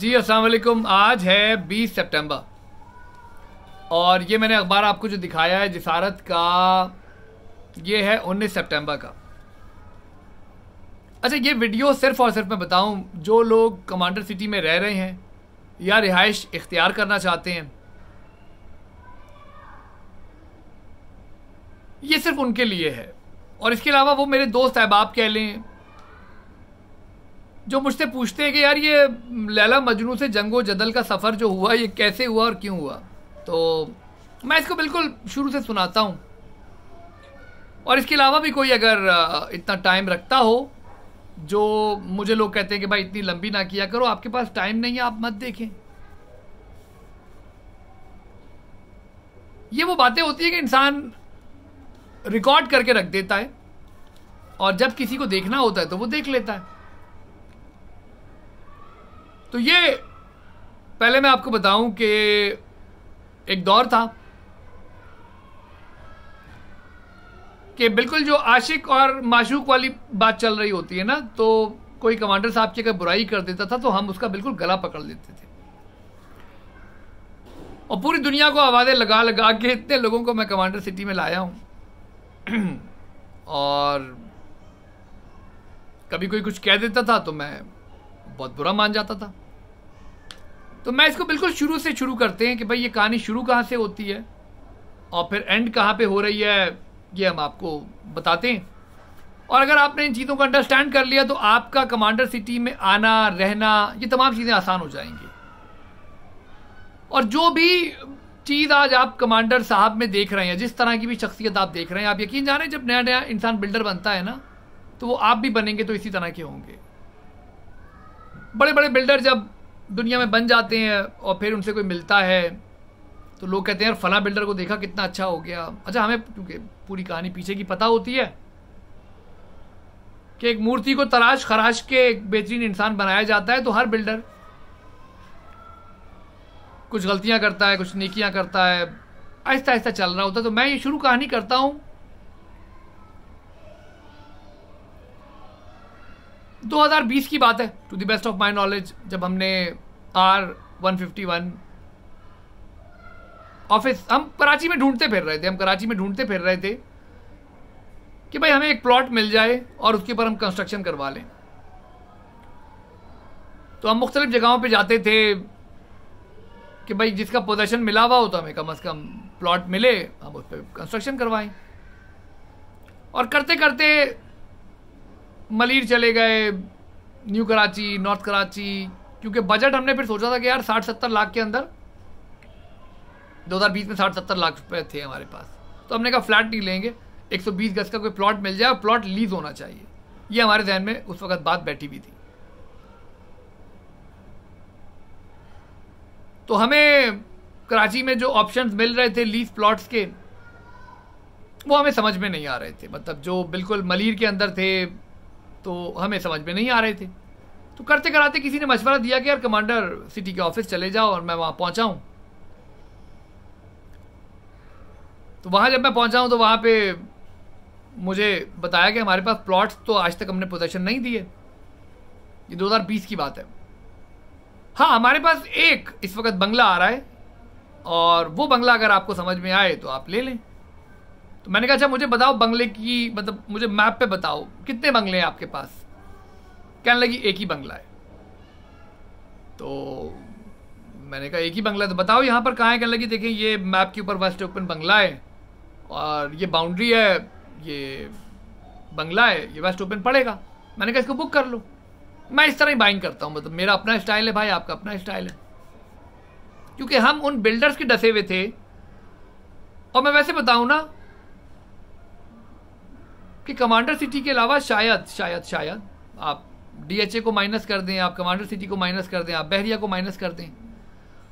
जी असलकुम आज है 20 सितंबर और ये मैंने अखबार आपको जो दिखाया है जिसारत का ये है 19 सितंबर का अच्छा ये वीडियो सिर्फ और सिर्फ मैं बताऊं जो लोग कमांडर सिटी में रह रहे हैं या रिहाइश इख्तियार करना चाहते हैं ये सिर्फ उनके लिए है और इसके अलावा वो मेरे दोस्त अहबाब कह लें जो मुझसे पूछते हैं कि यार ये लैला मजनू से जंगो जदल का सफ़र जो हुआ ये कैसे हुआ और क्यों हुआ तो मैं इसको बिल्कुल शुरू से सुनाता हूँ और इसके अलावा भी कोई अगर इतना टाइम रखता हो जो मुझे लोग कहते हैं कि भाई इतनी लंबी ना किया करो आपके पास टाइम नहीं है आप मत देखें ये वो बातें होती है कि इंसान रिकॉर्ड करके रख देता है और जब किसी को देखना होता है तो वो देख लेता है तो ये पहले मैं आपको बताऊं कि एक दौर था कि बिल्कुल जो आशिक और माशूक वाली बात चल रही होती है ना तो कोई कमांडर साहब की अगर बुराई कर देता था तो हम उसका बिल्कुल गला पकड़ लेते थे और पूरी दुनिया को आवाज़ें लगा लगा के इतने लोगों को मैं कमांडर सिटी में लाया हूं और कभी कोई कुछ कह देता था तो मैं बहुत बुरा मान जाता था तो मैं इसको बिल्कुल शुरू से शुरू करते हैं कि भाई ये कहानी शुरू कहाँ से होती है और फिर एंड कहाँ पे हो रही है ये हम आपको बताते हैं और अगर आपने इन चीज़ों को अंडरस्टैंड कर लिया तो आपका कमांडर सिटी में आना रहना ये तमाम चीज़ें आसान हो जाएंगी और जो भी चीज़ आज आप कमांडर साहब में देख रहे हैं जिस तरह की भी शख्सियत आप देख रहे हैं आप यकीन जाने जब नया नया इंसान बिल्डर बनता है ना तो वो आप भी बनेंगे तो इसी तरह के होंगे बड़े बड़े बिल्डर जब दुनिया में बन जाते हैं और फिर उनसे कोई मिलता है तो लोग कहते हैं यार फला बिल्डर को देखा कितना अच्छा हो गया अच्छा हमें क्योंकि पूरी कहानी पीछे की पता होती है कि एक मूर्ति को तराश खराश के एक बेहतरीन इंसान बनाया जाता है तो हर बिल्डर कुछ गलतियां करता है कुछ नेकियां करता है आहिस्ता आहिस्ता चल रहा होता है तो मैं ये शुरू कहानी करता हूँ 2020 की बात है to the best of my knowledge जब हमने आर 151 ऑफिस हम कराची में ढूंढते फिर रहे थे हम कराची में ढूंढते फिर रहे थे कि भाई हमें एक प्लॉट मिल जाए और उसके ऊपर हम कंस्ट्रक्शन करवा लें तो हम मुख्तलिफ जगहों पे जाते थे कि भाई जिसका पोजेशन मिला हुआ हो तो हमें कम अज़ कम प्लॉट मिले हम उस पर कंस्ट्रक्शन करवाएं और करते करते मलिर चले गए न्यू कराची नॉर्थ कराची क्योंकि बजट हमने फिर सोचा था कि यार साठ सत्तर लाख के अंदर 2020 में साठ सत्तर लाख रुपए थे हमारे पास तो हमने कहा फ्लैट नहीं लेंगे 120 गज का कोई प्लॉट मिल जाए प्लॉट लीज होना चाहिए ये हमारे जहन में उस वक्त बात बैठी हुई थी तो हमें कराची में जो ऑप्शंस मिल रहे थे लीज प्लॉट्स के वो हमें समझ में नहीं आ रहे थे मतलब जो बिल्कुल मलिर के अंदर थे तो हमें समझ में नहीं आ रहे थे तो करते कराते किसी ने मशवरा दिया कि यार कमांडर सिटी के ऑफिस चले जाओ और मैं वहाँ पहुँचा हूँ तो वहाँ जब मैं पहुँचा हूँ तो वहाँ पे मुझे बताया कि हमारे पास प्लॉट्स तो आज तक हमने पोजेशन नहीं दिए ये 2020 की बात है हाँ हमारे पास एक इस वक्त बंगला आ रहा है और वो बंगला अगर आपको समझ में आए तो आप ले लें तो मैंने कहा अच्छा मुझे बताओ बंगले की मतलब मुझे मैप पे बताओ कितने बंगले हैं आपके पास कहने लगी एक ही बंगला है तो मैंने कहा एक ही बंगला है तो बताओ यहाँ पर कहाँ है कहने लगी देखें ये मैप के ऊपर वेस्ट ओपन बंगला है और ये बाउंड्री है ये बंगला है ये वेस्ट ओपन पड़ेगा मैंने कहा इसको बुक कर लो मैं इस तरह ही बाइंग करता हूँ मतलब मेरा अपना स्टाइल है भाई आपका अपना स्टाइल है क्योंकि हम उन बिल्डर्स के डसे हुए थे और मैं वैसे बताऊँ ना कि कमांडर सिटी के अलावा शायद शायद शायद आप डीएचए को माइनस कर दें आप कमांडर सिटी को माइनस कर दें आप बहरिया को माइनस कर दें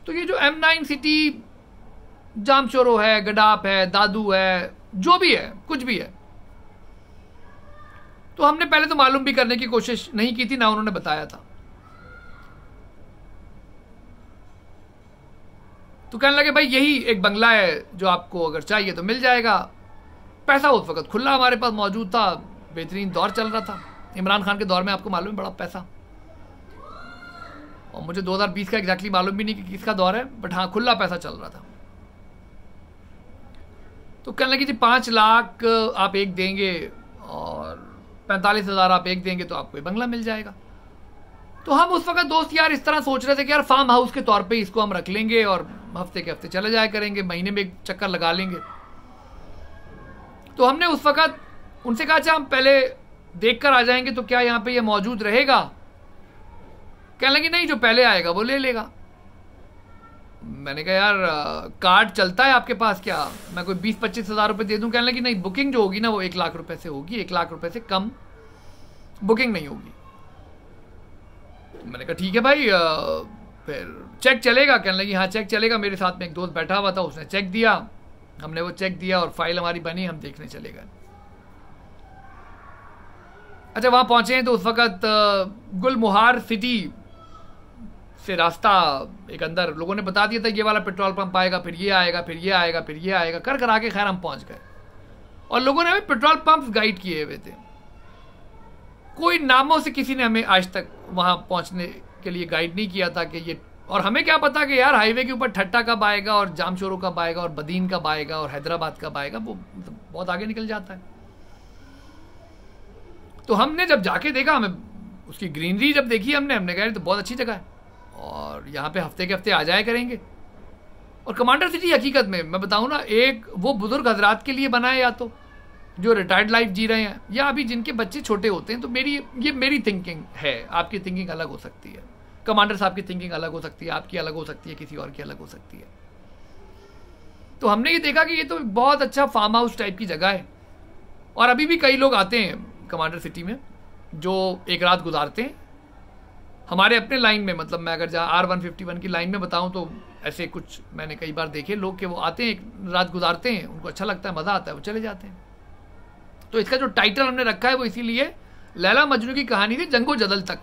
तो ये जो एम नाइन सिटी जामचोरो है गडाप है दादू है जो भी है कुछ भी है तो हमने पहले तो मालूम भी करने की कोशिश नहीं की थी ना उन्होंने बताया था तो कहने लगे भाई यही एक बंगला है जो आपको अगर चाहिए तो मिल जाएगा पैसा उस वक्त खुला हमारे पास मौजूद था बेहतरीन दौर चल रहा था इमरान खान के दौर में आपको मालूम है बड़ा पैसा और मुझे 2020 का एग्जैक्टली मालूम भी नहीं कि किसका दौर है बट हाँ खुला पैसा चल रहा था तो कहने लगी जी पाँच लाख आप एक देंगे और पैंतालीस हज़ार आप एक देंगे तो आपको ये बंगला मिल जाएगा तो हम उस वक्त दोस्त यार इस तरह सोच रहे थे कि यार फार्म हाउस के तौर पे इसको हम रख लेंगे और हफ्ते के हफ्ते चले जाया करेंगे महीने में एक चक्कर लगा लेंगे तो हमने उस वक़्त उनसे कहा अच्छा हम पहले देख कर आ जाएंगे तो क्या यहाँ पे ये यह मौजूद रहेगा कहने लगे नहीं जो पहले आएगा वो ले लेगा मैंने कहा यार कार्ड चलता है आपके पास क्या मैं कोई बीस पच्चीस हज़ार रुपये दे दूँ कहने लगी नहीं बुकिंग जो होगी ना वो एक लाख रुपये से होगी एक लाख रुपये से कम बुकिंग नहीं होगी मैंने कहा ठीक है भाई फिर चेक चलेगा कहने लगी हाँ चेक चलेगा मेरे साथ में एक दोस्त बैठा हुआ था उसने चेक दिया हमने वो चेक दिया और फाइल हमारी बनी हम देखने चले गए अच्छा वहाँ पहुँचे हैं तो उस वक़्त गुलमुहार सिटी से रास्ता एक अंदर लोगों ने बता दिया था ये वाला पेट्रोल पंप आएगा फिर ये आएगा फिर ये आएगा फिर ये आएगा कर कर आके खैर हम पहुँच गए और लोगों ने हमें पेट्रोल पंप गाइड किए हुए थे कोई नामों से किसी ने हमें आज तक वहाँ पहुँचने के लिए गाइड नहीं किया था कि ये और हमें क्या पता कि यार हाईवे के ऊपर ठट्टा कब आएगा और जामशोरो कब आएगा और बदीन कब आएगा और हैदराबाद कब आएगा वो तो बहुत आगे निकल जाता है तो हमने जब जाके देखा हमें उसकी ग्रीनरी जब देखी हमने हमने कहा तो बहुत अच्छी जगह है और यहाँ पे हफ्ते के हफ्ते आ जाया करेंगे और कमांडर सिटी हकीकत में मैं बताऊँ ना एक वो बुज़ुर्ग हजरात के लिए बनाए या तो जो रिटायर्ड लाइफ जी रहे हैं या अभी जिनके बच्चे छोटे होते हैं तो मेरी ये मेरी थिंकिंग है आपकी थिंकिंग अलग हो सकती है कमांडर साहब की थिंकिंग अलग हो सकती है आपकी अलग हो सकती है किसी और की अलग हो सकती है तो हमने ये देखा कि ये तो बहुत अच्छा फार्म हाउस टाइप की जगह है और अभी भी कई लोग आते हैं कमांडर सिटी में जो एक रात गुजारते हैं हमारे अपने लाइन में मतलब मैं अगर जहाँ आर वन फिफ्टी वन की लाइन में बताऊँ तो ऐसे कुछ मैंने कई बार देखे लोग के वो आते हैं एक रात गुजारते हैं उनको अच्छा लगता है मज़ा आता है वो चले जाते हैं तो इसका जो टाइटल हमने रखा है वो इसीलिए लैला मजनू की कहानी थी जंगो जदल तक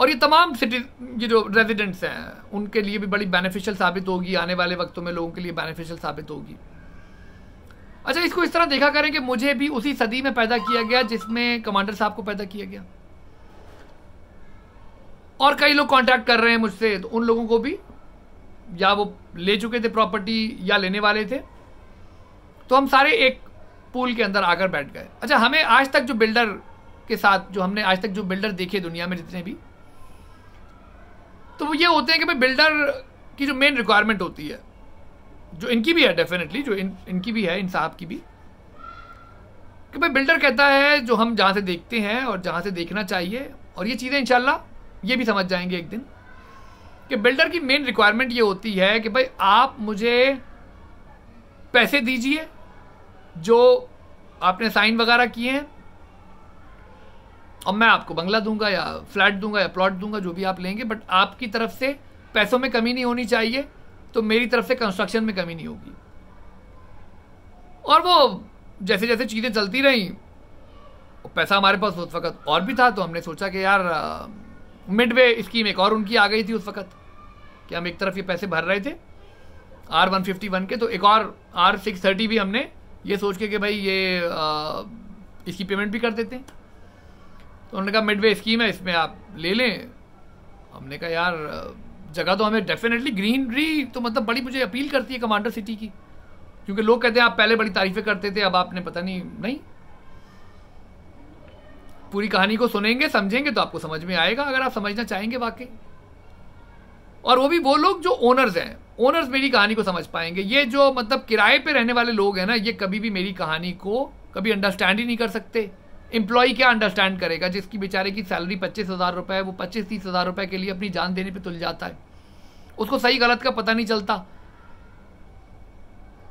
और ये तमाम सिटी ये जो रेजिडेंट्स हैं उनके लिए भी बड़ी बेनिफिशियल साबित होगी आने वाले वक्तों में लोगों के लिए बेनिफिशियल साबित होगी अच्छा इसको इस तरह देखा करें कि मुझे भी उसी सदी में पैदा किया गया जिसमें कमांडर साहब को पैदा किया गया और कई लोग कांटेक्ट कर रहे हैं मुझसे तो उन लोगों को भी या वो ले चुके थे प्रॉपर्टी या लेने वाले थे तो हम सारे एक पूल के अंदर आकर बैठ गए अच्छा हमें आज तक जो बिल्डर के साथ जो हमने आज तक जो बिल्डर देखे दुनिया में जितने भी तो वो ये होते हैं कि भाई बिल्डर की जो मेन रिक्वायरमेंट होती है जो इनकी भी है डेफिनेटली जो इन इनकी भी है इन साहब की भी कि भाई बिल्डर कहता है जो हम जहाँ से देखते हैं और जहाँ से देखना चाहिए और ये चीज़ें इन ये भी समझ जाएंगे एक दिन कि बिल्डर की मेन रिक्वायरमेंट ये होती है कि भाई आप मुझे पैसे दीजिए जो आपने साइन वगैरह किए हैं और मैं आपको बंगला दूंगा या फ्लैट दूंगा या प्लॉट दूंगा जो भी आप लेंगे बट आपकी तरफ से पैसों में कमी नहीं होनी चाहिए तो मेरी तरफ से कंस्ट्रक्शन में कमी नहीं होगी और वो जैसे जैसे चीज़ें चलती रहीं पैसा हमारे पास उस वक्त और भी था तो हमने सोचा कि यार मिड वे स्कीम एक और उनकी आ गई थी उस वक्त कि हम एक तरफ ये पैसे भर रहे थे आर वन फिफ्टी वन के तो एक और आर सिक्स थर्टी भी हमने ये सोच के कि भाई ये आ, इसकी पेमेंट भी कर देते हैं तो उन्होंने कहा मिड वे स्कीम है इसमें आप ले लें हमने कहा यार जगह तो हमें डेफिनेटली ग्रीनरी तो मतलब बड़ी मुझे अपील करती है कमांडर सिटी की क्योंकि लोग कहते हैं आप पहले बड़ी तारीफें करते थे अब आपने पता नहीं नहीं पूरी कहानी को सुनेंगे समझेंगे तो आपको समझ में आएगा अगर आप समझना चाहेंगे वाकई और वो भी वो लोग जो ओनर्स हैं ओनर्स मेरी कहानी को समझ पाएंगे ये जो मतलब किराए पे रहने वाले लोग हैं ना ये कभी भी मेरी कहानी को कभी अंडरस्टैंड ही नहीं कर सकते एम्प्लॉय क्या अंडरस्टैंड करेगा जिसकी बेचारे की सैलरी पच्चीस हज़ार रुपये है वो पच्चीस तीस हज़ार रुपये के लिए अपनी जान देने पे तुल जाता है उसको सही गलत का पता नहीं चलता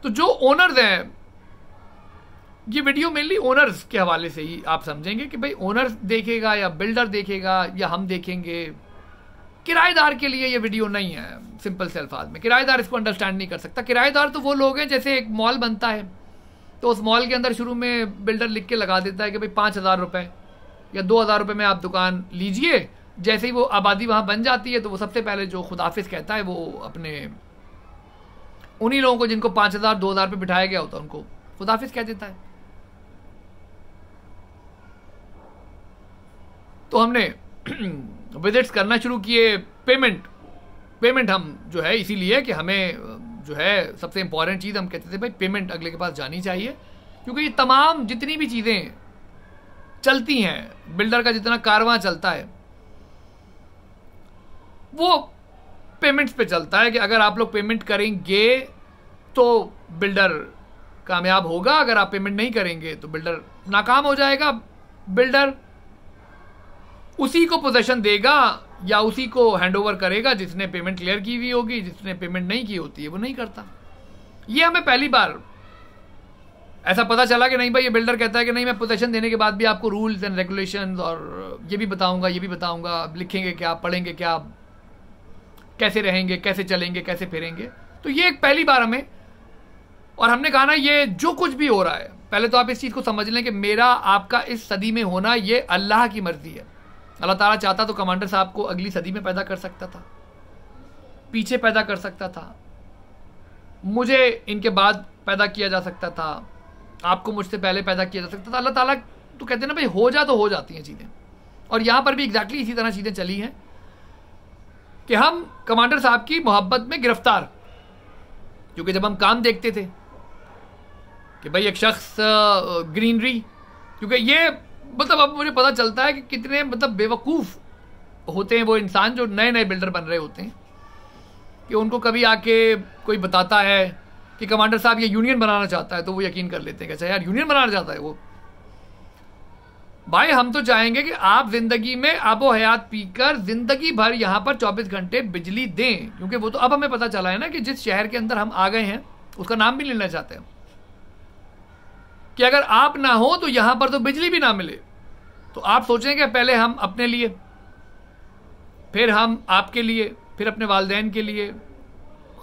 तो जो ओनर्स हैं ये वीडियो मेनली ओनर्स के हवाले से ही आप समझेंगे कि भाई ओनर्स देखेगा या बिल्डर देखेगा या हम देखेंगे किराएदार के लिए ये वीडियो नहीं है सिंपल से अल्फाज में किराएदार इसको अंडरस्टैंड नहीं कर सकता किराएदार तो वो लोग हैं जैसे एक मॉल बनता है तो उस मॉल के अंदर शुरू में बिल्डर लिख के लगा देता है कि भाई पाँच हज़ार रुपये या दो हज़ार रुपये में आप दुकान लीजिए जैसे ही वो आबादी वहाँ बन जाती है तो वो सबसे पहले जो खुदाफिस कहता है वो अपने उन्हीं लोगों को जिनको पाँच हज़ार दो हज़ार रुपये बिठाया गया होता है उनको खुदाफिस कह देता है तो हमने विजिट्स करना शुरू किए पेमेंट पेमेंट हम जो है इसीलिए कि हमें जो है सबसे इंपॉर्टेंट चीज़ हम कहते थे भाई पेमेंट अगले के पास जानी चाहिए क्योंकि ये तमाम जितनी भी चीज़ें चलती हैं बिल्डर का जितना कारवां चलता है वो पेमेंट्स पे चलता है कि अगर आप लोग पेमेंट करेंगे तो बिल्डर कामयाब होगा अगर आप पेमेंट नहीं करेंगे तो बिल्डर नाकाम हो जाएगा बिल्डर उसी को पोजेशन देगा या उसी को हैंडओवर करेगा जिसने पेमेंट क्लियर की हुई होगी जिसने पेमेंट नहीं की होती है वो नहीं करता ये हमें पहली बार ऐसा पता चला कि नहीं भाई ये बिल्डर कहता है कि नहीं मैं पोजेशन देने के बाद भी आपको रूल्स एंड रेगुलेशन और ये भी बताऊंगा ये भी बताऊंगा लिखेंगे क्या पढ़ेंगे क्या कैसे रहेंगे कैसे चलेंगे कैसे फिरेंगे तो ये एक पहली बार हमें और हमने कहा ना ये जो कुछ भी हो रहा है पहले तो आप इस चीज़ को समझ लें कि मेरा आपका इस सदी में होना ये अल्लाह की मर्ज़ी है अल्लाह ताला चाहता तो कमांडर साहब को अगली सदी में पैदा कर सकता था पीछे पैदा कर सकता था मुझे इनके बाद पैदा किया जा सकता था आपको मुझसे पहले पैदा किया जा सकता था अल्लाह ताला तो कहते हैं ना भाई हो जा तो हो जाती हैं चीज़ें और यहाँ पर भी एग्जैक्टली इसी तरह चीज़ें चली हैं कि हम कमांडर साहब की मोहब्बत में गिरफ्तार क्योंकि जब हम काम देखते थे कि भाई एक शख्स ग्रीनरी क्योंकि ये मतलब अब मुझे पता चलता है कि कितने मतलब बेवकूफ़ होते हैं वो इंसान जो नए नए बिल्डर बन रहे होते हैं कि उनको कभी आके कोई बताता है कि कमांडर साहब ये यूनियन बनाना चाहता है तो वो यकीन कर लेते हैं कैसे अच्छा यार यूनियन बनाना चाहता है वो भाई हम तो चाहेंगे कि आप ज़िंदगी में आबो हयात पीकर ज़िंदगी भर यहाँ पर 24 घंटे बिजली दें क्योंकि वो तो अब हमें पता चला है ना कि जिस शहर के अंदर हम आ गए हैं उसका नाम भी लेना चाहते हैं कि अगर आप ना हो तो यहां पर तो बिजली भी ना मिले तो आप सोचेंगे पहले हम अपने लिए फिर हम आपके लिए फिर अपने वालदेन के लिए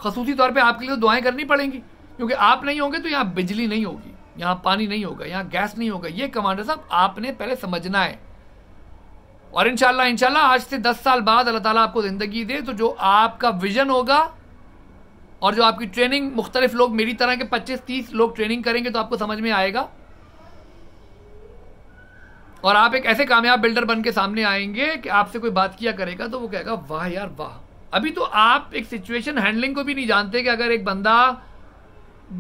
खसूसी तौर पे आपके लिए तो दुआएं करनी पड़ेंगी क्योंकि आप नहीं होंगे तो यहाँ बिजली नहीं होगी यहाँ पानी नहीं होगा यहाँ गैस नहीं होगा ये कमांडर साहब आपने पहले समझना है और इनशाला इनशाला आज से दस साल बाद अल्लाह ताला आपको ज़िंदगी दे तो जो आपका विजन होगा और जो आपकी ट्रेनिंग मुख्तलिफ लोग मेरी तरह के 25-30 लोग ट्रेनिंग करेंगे तो आपको समझ में आएगा और आप एक ऐसे कामयाब बिल्डर बन के सामने आएंगे कि आपसे कोई बात किया करेगा तो वो कहेगा वाह यार वाह अभी तो आप एक सिचुएशन हैंडलिंग को भी नहीं जानते कि अगर एक बंदा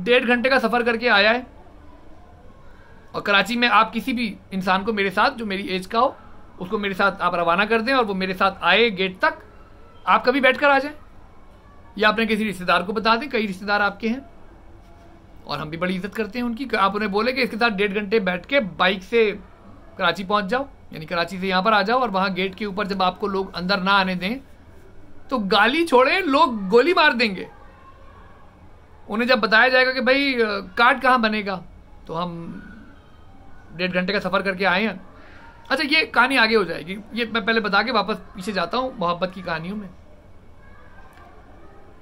डेढ़ घंटे का सफ़र करके आया है और कराची में आप किसी भी इंसान को मेरे साथ जो मेरी एज का हो उसको मेरे साथ आप रवाना कर दें और वो मेरे साथ आए गेट तक आप कभी बैठ कर आ जाए या अपने किसी रिश्तेदार को बता दें कई रिश्तेदार आपके हैं और हम भी बड़ी इज्जत करते हैं उनकी आप उन्हें बोले कि इसके साथ डेढ़ घंटे बैठ के बाइक से कराची पहुंच जाओ यानी कराची से यहाँ पर आ जाओ और वहाँ गेट के ऊपर जब आपको लोग अंदर ना आने दें तो गाली छोड़े लोग गोली मार देंगे उन्हें जब बताया जाएगा कि भाई कार्ड कहाँ बनेगा तो हम डेढ़ घंटे का सफ़र करके आए हैं अच्छा ये कहानी आगे हो जाएगी ये मैं पहले बता के वापस पीछे जाता हूँ मोहब्बत की कहानियों में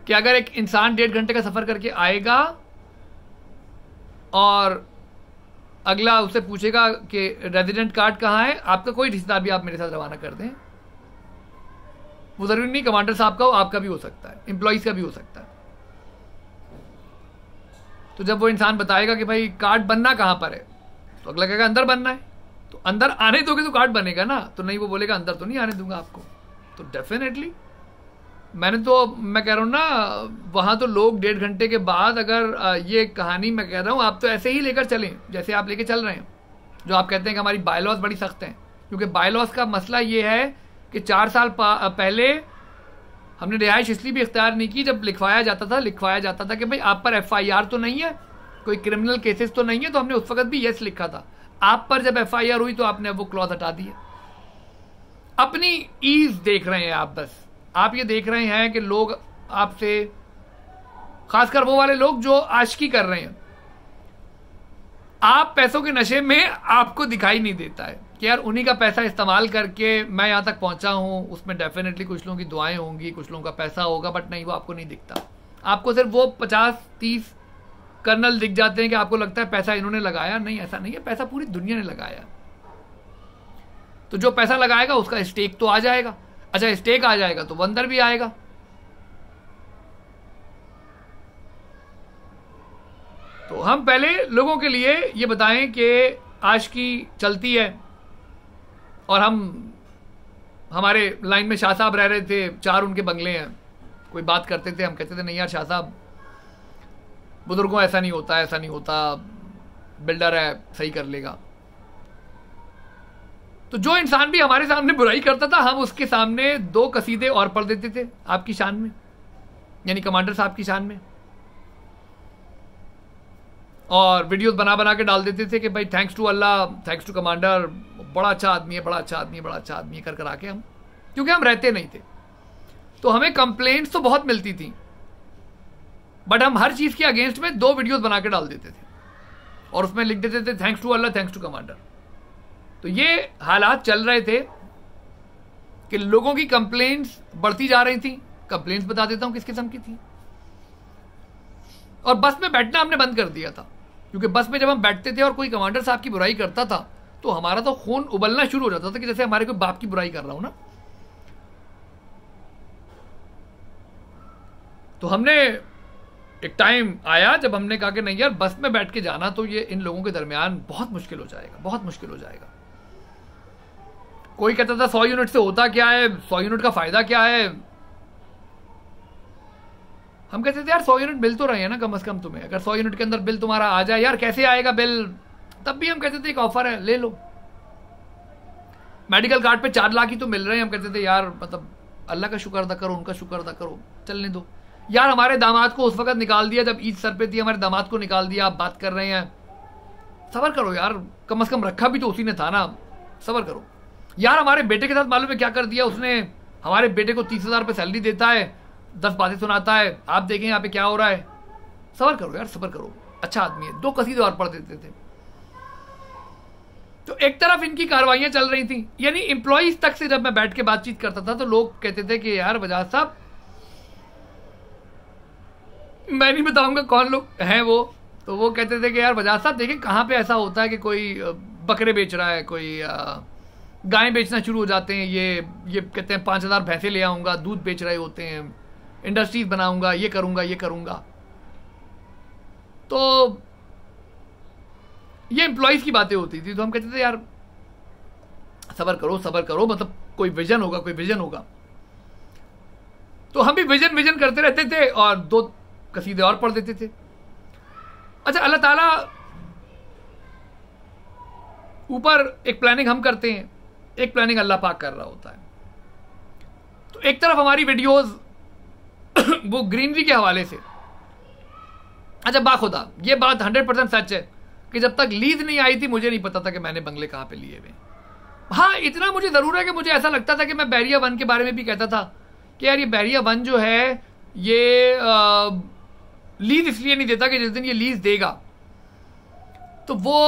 कि अगर एक इंसान डेढ़ घंटे का सफ़र करके आएगा और अगला उससे पूछेगा कि रेजिडेंट कार्ड कहाँ है आपका कोई रिश्तेदार भी आप मेरे साथ रवाना कर दें वो ज़रूरी नहीं कमांडर साहब का हो आपका भी हो सकता है एम्प्लॉयज़ का भी हो सकता है तो जब वो इंसान बताएगा कि भाई कार्ड बनना कहाँ पर है तो अगला कहेगा अंदर बनना है तो अंदर आने दोगे तो कार्ड बनेगा ना तो नहीं वो बोलेगा अंदर तो नहीं आने दूंगा आपको तो डेफिनेटली मैंने तो मैं कह रहा हूँ ना वहाँ तो लोग डेढ़ घंटे के बाद अगर ये कहानी मैं कह रहा हूँ आप तो ऐसे ही लेकर चलें जैसे आप लेके चल रहे हैं जो आप कहते हैं कि हमारी बायलॉज बड़ी सख्त हैं क्योंकि बायलॉज का मसला ये है कि चार साल पहले हमने रिहाइश इसलिए भी इख्तियार नहीं की जब लिखवाया जाता था लिखवाया जाता था कि भाई आप पर एफ आई आर तो नहीं है कोई क्रिमिनल केसेस तो नहीं है तो हमने उस वक्त भी येस लिखा था आप पर जब एफ आई आर हुई तो आपने वो क्लॉज हटा दिया अपनी ईज देख रहे हैं आप बस आप ये देख रहे हैं कि लोग आपसे खासकर वो वाले लोग जो आशकी कर रहे हैं आप पैसों के नशे में आपको दिखाई नहीं देता है कि यार उन्हीं का पैसा इस्तेमाल करके मैं यहां तक पहुंचा हूं उसमें डेफिनेटली कुछ लोगों की दुआएं होंगी कुछ लोगों का पैसा होगा बट नहीं वो आपको नहीं दिखता आपको सिर्फ वो पचास तीस कर्नल दिख जाते हैं कि आपको लगता है पैसा इन्होंने लगाया नहीं ऐसा नहीं है पैसा पूरी दुनिया ने लगाया तो जो पैसा लगाएगा उसका स्टेक तो आ जाएगा अच्छा स्टेक आ जाएगा तो बंदर भी आएगा तो हम पहले लोगों के लिए ये बताएं कि आज की चलती है और हम हमारे लाइन में शाह साहब रह रहे थे चार उनके बंगले हैं कोई बात करते थे हम कहते थे नहीं यार शाह साहब बुज़ुर्गों ऐसा नहीं होता ऐसा नहीं होता बिल्डर है सही कर लेगा तो जो इंसान भी हमारे सामने बुराई करता था हम उसके सामने दो कसीदे और पढ़ देते थे आपकी शान में यानी कमांडर साहब की शान में और वीडियोस बना बना के डाल देते थे कि भाई thanks to Allah thanks to commander बड़ा अच्छा आदमी है बड़ा अच्छा आदमी है बड़ा अच्छा आदमी है कर कर आके हम क्योंकि हम रहते नहीं थे तो हमें कंप्लेंट्स तो बहुत मिलती थी बट हम हर चीज़ के अगेंस्ट में दो वीडियोस बना के डाल देते थे और उसमें लिख देते थे thanks to Allah thanks to commander तो ये हालात चल रहे थे कि लोगों की कंप्लेंट्स बढ़ती जा रही थी कंप्लेंट्स बता देता हूं किस किस्म की थी और बस में बैठना हमने बंद कर दिया था क्योंकि बस में जब हम बैठते थे और कोई कमांडर साहब की बुराई करता था तो हमारा तो खून उबलना शुरू हो जाता था कि जैसे हमारे कोई बाप की बुराई कर रहा हूं ना तो हमने एक टाइम आया जब हमने कहा कि नहीं यार बस में बैठ के जाना तो ये इन लोगों के दरमियान बहुत मुश्किल हो जाएगा बहुत मुश्किल हो जाएगा कोई कहता था सौ यूनिट से होता क्या है सौ यूनिट का फायदा क्या है हम कहते थे यार सौ यूनिट बिल तो रहे हैं ना कम से कम तुम्हें अगर सौ यूनिट के अंदर बिल तुम्हारा आ जाए यार कैसे आएगा बिल तब भी हम कहते थे एक ऑफर है ले लो मेडिकल कार्ड पे चार लाख ही तो मिल रहे हैं हम कहते थे यार मतलब अल्लाह का शुक्र अदा करो उनका शुक्र अदा करो चलने दो यार हमारे दामाद को उस वक्त निकाल दिया जब ईद सर पे थी हमारे दामाद को निकाल दिया आप बात कर रहे हैं सबर करो यार कम अज़ कम रखा भी तो उसी ने था ना सबर करो यार हमारे बेटे के साथ मालूम है क्या कर दिया उसने हमारे बेटे को तीस हजार सैलरी देता है दस बातें सुनाता है आप देखें यहाँ पे क्या हो रहा है सबर करो यार सबर करो अच्छा आदमी है दो कसीदे और पढ़ देते थे तो एक तरफ इनकी कार्रवाइयां चल रही थी यानी एम्प्लॉज तक से जब मैं बैठ के बातचीत करता था तो लोग कहते थे कि यार बजाज साहब मैं नहीं बताऊंगा कौन लोग हैं वो तो वो कहते थे कि यार बजाज साहब देखिए कहां पे ऐसा होता है कि कोई बकरे बेच रहा है कोई आ, गायें बेचना शुरू हो जाते हैं ये ये कहते हैं पाँच हज़ार भैंसे ले आऊँगा दूध बेच रहे होते हैं इंडस्ट्रीज बनाऊँगा ये करूँगा ये करूँगा तो ये एम्प्लॉयज़ की बातें होती थी तो हम कहते थे यार सबर करो सबर करो मतलब कोई विजन होगा कोई विजन होगा तो हम भी विजन विजन करते रहते थे और दो कसीदे और पढ़ देते थे अच्छा अल्लाह ताला ऊपर एक प्लानिंग हम करते हैं एक प्लानिंग अल्लाह पाक कर रहा होता है तो एक तरफ हमारी वीडियोस वो ग्रीनरी के हवाले से अच्छा खुदा ये बात हंड्रेड परसेंट सच है कि जब तक लीज नहीं आई थी मुझे नहीं पता था कि मैंने बंगले कहाँ पे लिए हुए हाँ इतना मुझे ज़रूर है कि मुझे ऐसा लगता था कि मैं बैरिया वन के बारे में भी कहता था कि यार ये बैरिया वन जो है ये आ, लीज इसलिए नहीं देता कि जिस दिन ये लीज देगा तो वो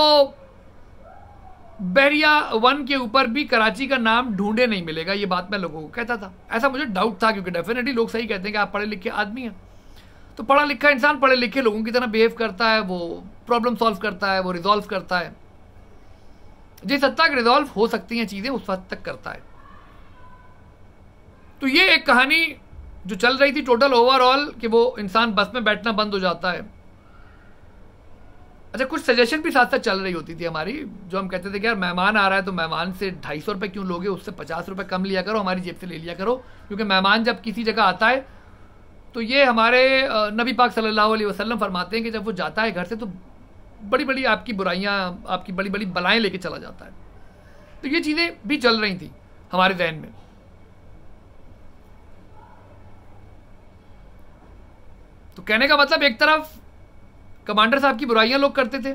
बैरिया वन के ऊपर भी कराची का नाम ढूंढे नहीं मिलेगा ये बात मैं लोगों को कहता था ऐसा मुझे डाउट था क्योंकि डेफिनेटली लोग सही कहते हैं कि आप पढ़े लिखे आदमी हैं तो पढ़ा लिखा इंसान पढ़े लिखे लोगों की तरह बिहेव करता है वो प्रॉब्लम सॉल्व करता है वो रिजॉल्व करता है जिस हद तक रिजॉल्व हो सकती हैं चीज़ें उस हद तक करता है तो ये एक कहानी जो चल रही थी टोटल ओवरऑल कि वो इंसान बस में बैठना बंद हो जाता है अच्छा कुछ सजेशन भी साथ साथ चल रही होती थी हमारी जो हम कहते थे कि यार मेहमान आ रहा है तो मेहमान से ढाई सौ रुपये क्यों लोगे उससे पचास रुपये कम लिया करो हमारी जेब से ले लिया करो क्योंकि मेहमान जब किसी जगह आता है तो ये हमारे नबी पाक सल्लल्लाहु अलैहि वसल्लम फरमाते हैं कि जब वो जाता है घर से तो बड़ी बड़ी आपकी बुराइयाँ आपकी बड़ी बड़ी बलाएँ लेके चला जाता है तो ये चीज़ें भी चल रही थी हमारे जहन में तो कहने का मतलब एक तरफ कमांडर साहब की बुराइयां लोग करते थे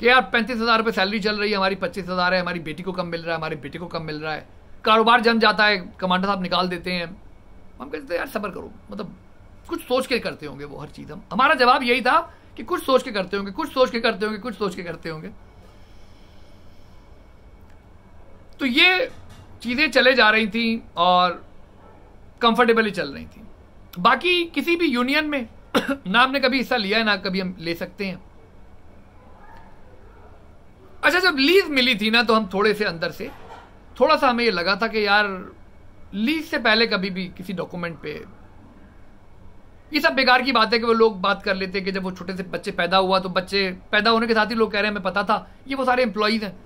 कि यार पैंतीस हज़ार रुपये सैलरी चल रही है हमारी पच्चीस हज़ार है हमारी बेटी को कम मिल रहा है हमारे बेटे को कम मिल रहा है कारोबार जम जाता है कमांडर साहब निकाल देते हैं हम कहते थे यार सबर करो मतलब कुछ सोच के करते होंगे वो हर चीज़ हम हमारा जवाब यही था कि कुछ सोच के करते होंगे कुछ सोच के करते होंगे कुछ सोच के करते होंगे तो ये चीज़ें चले जा रही थी और कंफर्टेबली चल रही थी बाकी किसी भी यूनियन में ना हमने कभी हिस्सा लिया है ना कभी हम ले सकते हैं अच्छा जब लीज मिली थी ना तो हम थोड़े से अंदर से थोड़ा सा हमें ये लगा था कि यार लीज से पहले कभी भी किसी डॉक्यूमेंट पे ये सब बेकार की बात है कि वो लोग बात कर लेते हैं कि जब वो छोटे से बच्चे पैदा हुआ तो बच्चे पैदा होने के साथ ही लोग कह रहे हैं हमें पता था ये वो सारे एम्प्लॉयज़ हैं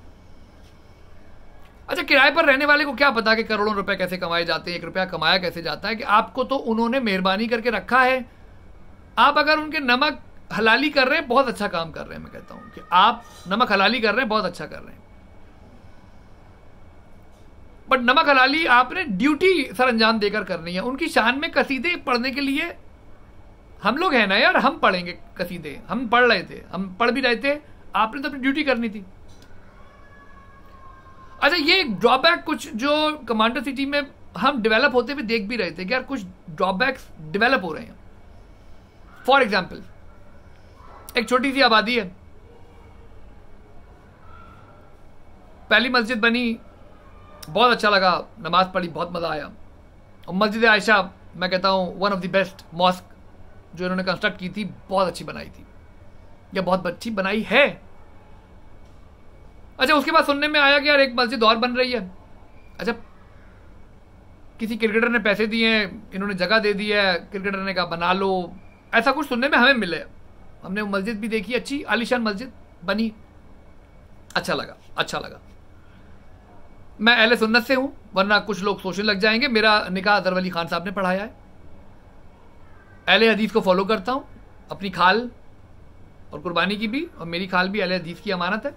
अच्छा किराए पर रहने वाले को क्या पता कि करोड़ों रुपए कैसे कमाए जाते हैं एक रुपया कमाया कैसे जाता है कि आपको तो उन्होंने मेहरबानी करके रखा है आप अगर उनके नमक हलाली कर रहे हैं बहुत अच्छा काम कर रहे हैं मैं कहता हूं कि आप नमक हलाली कर रहे हैं बहुत अच्छा कर रहे हैं बट नमक हलाली आपने ड्यूटी सर अंजाम देकर करनी है उनकी शान में कसीदे पढ़ने के लिए हम लोग हैं ना यार हम पढ़ेंगे कसीदे हम पढ़ रहे थे हम पढ़ भी रहे थे आपने तो अपनी ड्यूटी करनी थी अच्छा ये एक ड्रॉबैक कुछ जो कमांडर सिटी में हम डेवलप होते हुए देख भी रहे थे कि यार कुछ ड्रॉबैक्स डेवलप हो रहे हैं फॉर एग्जाम्पल एक छोटी सी आबादी है पहली मस्जिद बनी बहुत अच्छा लगा नमाज पढ़ी बहुत मज़ा आया और मस्जिद आयशा मैं कहता हूँ one of the best mosque जो इन्होंने कंस्ट्रक्ट की थी बहुत अच्छी बनाई थी या बहुत अच्छी बनाई है अच्छा उसके बाद सुनने में आया कि यार एक मस्जिद और बन रही है अच्छा किसी क्रिकेटर ने पैसे दिए इन्होंने जगह दे दी है क्रिकेटर ने कहा बना लो ऐसा कुछ सुनने में हमें मिले हमने मस्जिद भी देखी अच्छी आलिशान मस्जिद बनी अच्छा लगा अच्छा लगा मैं अहले सुन्नत से हूँ वरना कुछ लोग सोचने लग जाएंगे मेरा निकाह अजहर अली खान साहब ने पढ़ाया है अहले हदीस को फॉलो करता हूँ अपनी खाल और कुर्बानी की भी और मेरी खाल भी अहले हदीफ़ की अमानत है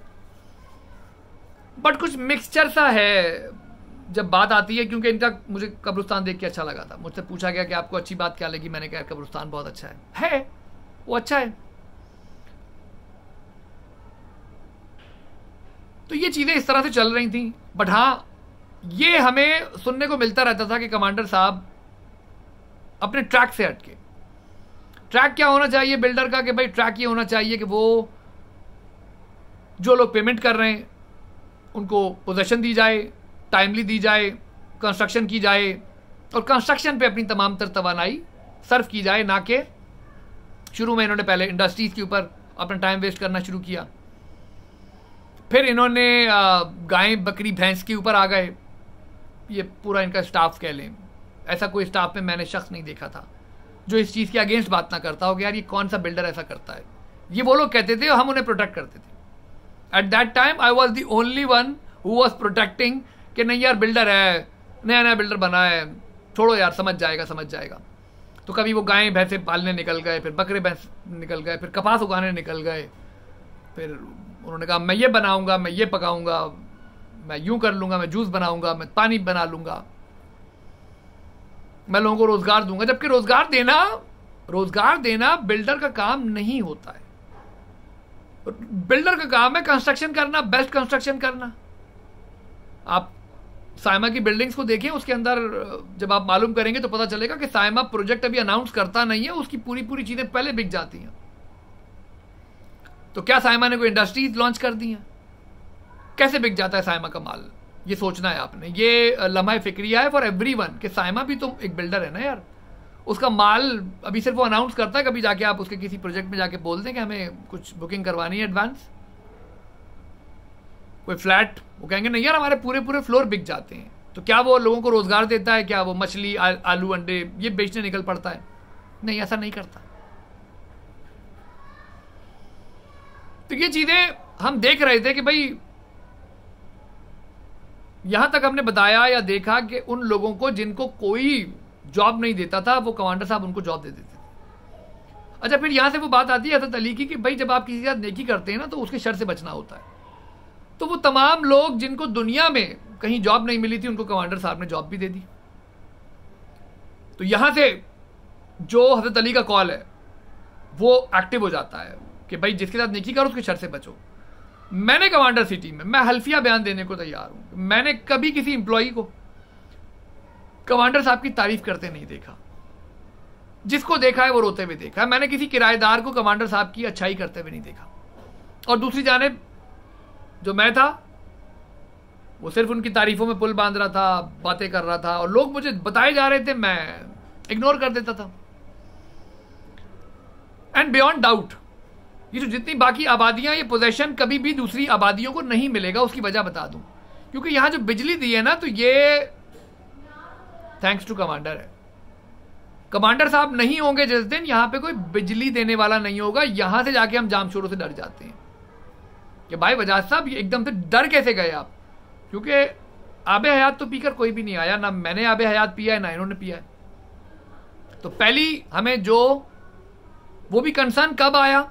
बट कुछ मिक्सचर सा है जब बात आती है क्योंकि इनका मुझे कब्रिस्तान देख के अच्छा लगा था मुझसे पूछा गया कि आपको अच्छी बात क्या लगी मैंने कहा कब्रिस्तान बहुत अच्छा है है वो अच्छा है तो ये चीज़ें इस तरह से चल रही थी बट हाँ ये हमें सुनने को मिलता रहता था कि कमांडर साहब अपने ट्रैक से हटके ट्रैक क्या होना चाहिए बिल्डर का कि भाई ट्रैक ये होना चाहिए कि वो जो लोग पेमेंट कर रहे हैं उनको पोजेशन दी जाए टाइमली दी जाए कंस्ट्रक्शन की जाए और कंस्ट्रक्शन पे अपनी तमाम तर तोानाई सर्व की जाए ना कि शुरू में इन्होंने पहले इंडस्ट्रीज़ के ऊपर अपना टाइम वेस्ट करना शुरू किया फिर इन्होंने गाय बकरी भैंस के ऊपर आ गए ये पूरा इनका स्टाफ कह लें ऐसा कोई स्टाफ में मैंने शख्स नहीं देखा था जो इस चीज़ के अगेंस्ट बात ना करता हो कि यार ये कौन सा बिल्डर ऐसा करता है ये वो लोग कहते थे और हम उन्हें प्रोटेक्ट करते थे at that time I was the only one who was protecting कि नहीं यार बिल्डर है नया नया बिल्डर बना है छोड़ो यार समझ जाएगा समझ जाएगा तो कभी वो गायें भैंसे पालने निकल गए फिर बकरे भैंस निकल गए फिर कपास उगाने निकल गए फिर उन्होंने कहा मैं ये बनाऊंगा मैं ये पकाऊंगा मैं यूं कर लूंगा मैं जूस बनाऊंगा मैं पानी बना लूंगा मैं लोगों को रोज़गार दूंगा जबकि रोज़गार देना रोज़गार देना बिल्डर का काम नहीं होता है बिल्डर का काम है कंस्ट्रक्शन करना बेस्ट कंस्ट्रक्शन करना आप साइमा की बिल्डिंग्स को देखें उसके अंदर जब आप मालूम करेंगे तो पता चलेगा कि साइमा प्रोजेक्ट अभी अनाउंस करता नहीं है उसकी पूरी पूरी चीज़ें पहले बिक जाती हैं तो क्या साइमा ने कोई इंडस्ट्रीज लॉन्च कर दी हैं कैसे बिक जाता है साइमा का माल ये सोचना है आपने ये लम्हा फिक्रिया है फॉर एवरी वन कि साइमा भी तो एक बिल्डर है ना यार उसका माल अभी सिर्फ वो अनाउंस करता है कभी जाके आप उसके किसी प्रोजेक्ट में जाके बोल दें कि हमें कुछ बुकिंग करवानी है एडवांस कोई फ्लैट वो कहेंगे नहीं यार हमारे पूरे पूरे फ्लोर बिक जाते हैं तो क्या वो लोगों को रोज़गार देता है क्या वो मछली आलू अंडे ये बेचने निकल पड़ता है नहीं ऐसा नहीं करता तो ये चीज़ें हम देख रहे थे कि भाई यहां तक हमने बताया या देखा कि उन लोगों को जिनको कोई जॉब नहीं देता था वो कमांडर साहब उनको जॉब दे देते थे अच्छा फिर यहाँ से वो बात आती है हजरत अली की कि भाई जब आप किसी के साथ नेकी करते हैं ना तो उसके शर से बचना होता है तो वो तमाम लोग जिनको दुनिया में कहीं जॉब नहीं मिली थी उनको कमांडर साहब ने जॉब भी दे दी तो यहाँ से जो हजरत अली का कॉल है वो एक्टिव हो जाता है कि भाई जिसके साथ नेकी करो उसके शर से बचो मैंने कमांडर सिटी में मैं हल्फिया बयान देने को तैयार हूँ मैंने कभी किसी एम्प्लॉई को कमांडर साहब की तारीफ करते नहीं देखा जिसको देखा है वो रोते हुए देखा है मैंने किसी किराएदार को कमांडर साहब की अच्छाई करते हुए नहीं देखा और दूसरी जानब जो मैं था वो सिर्फ उनकी तारीफों में पुल बांध रहा था बातें कर रहा था और लोग मुझे बताए जा रहे थे मैं इग्नोर कर देता था एंड बियॉन्ड डाउट ये जो जितनी बाकी आबादियां ये पोजेशन कभी भी दूसरी आबादियों को नहीं मिलेगा उसकी वजह बता दूं क्योंकि यहां जो बिजली दी है ना तो ये थैंक्स टू कमांडर है कमांडर साहब नहीं होंगे जिस दिन यहां पे कोई बिजली देने वाला नहीं होगा यहां से जाके हम जामशोरों से डर जाते हैं कि भाई बजाज साहब ये एकदम से डर कैसे गए आप क्योंकि आब हयात तो पीकर कोई भी नहीं आया ना मैंने आब हयात पिया है ना इन्होंने पिया है तो पहली हमें जो वो भी कंसर्न कब आया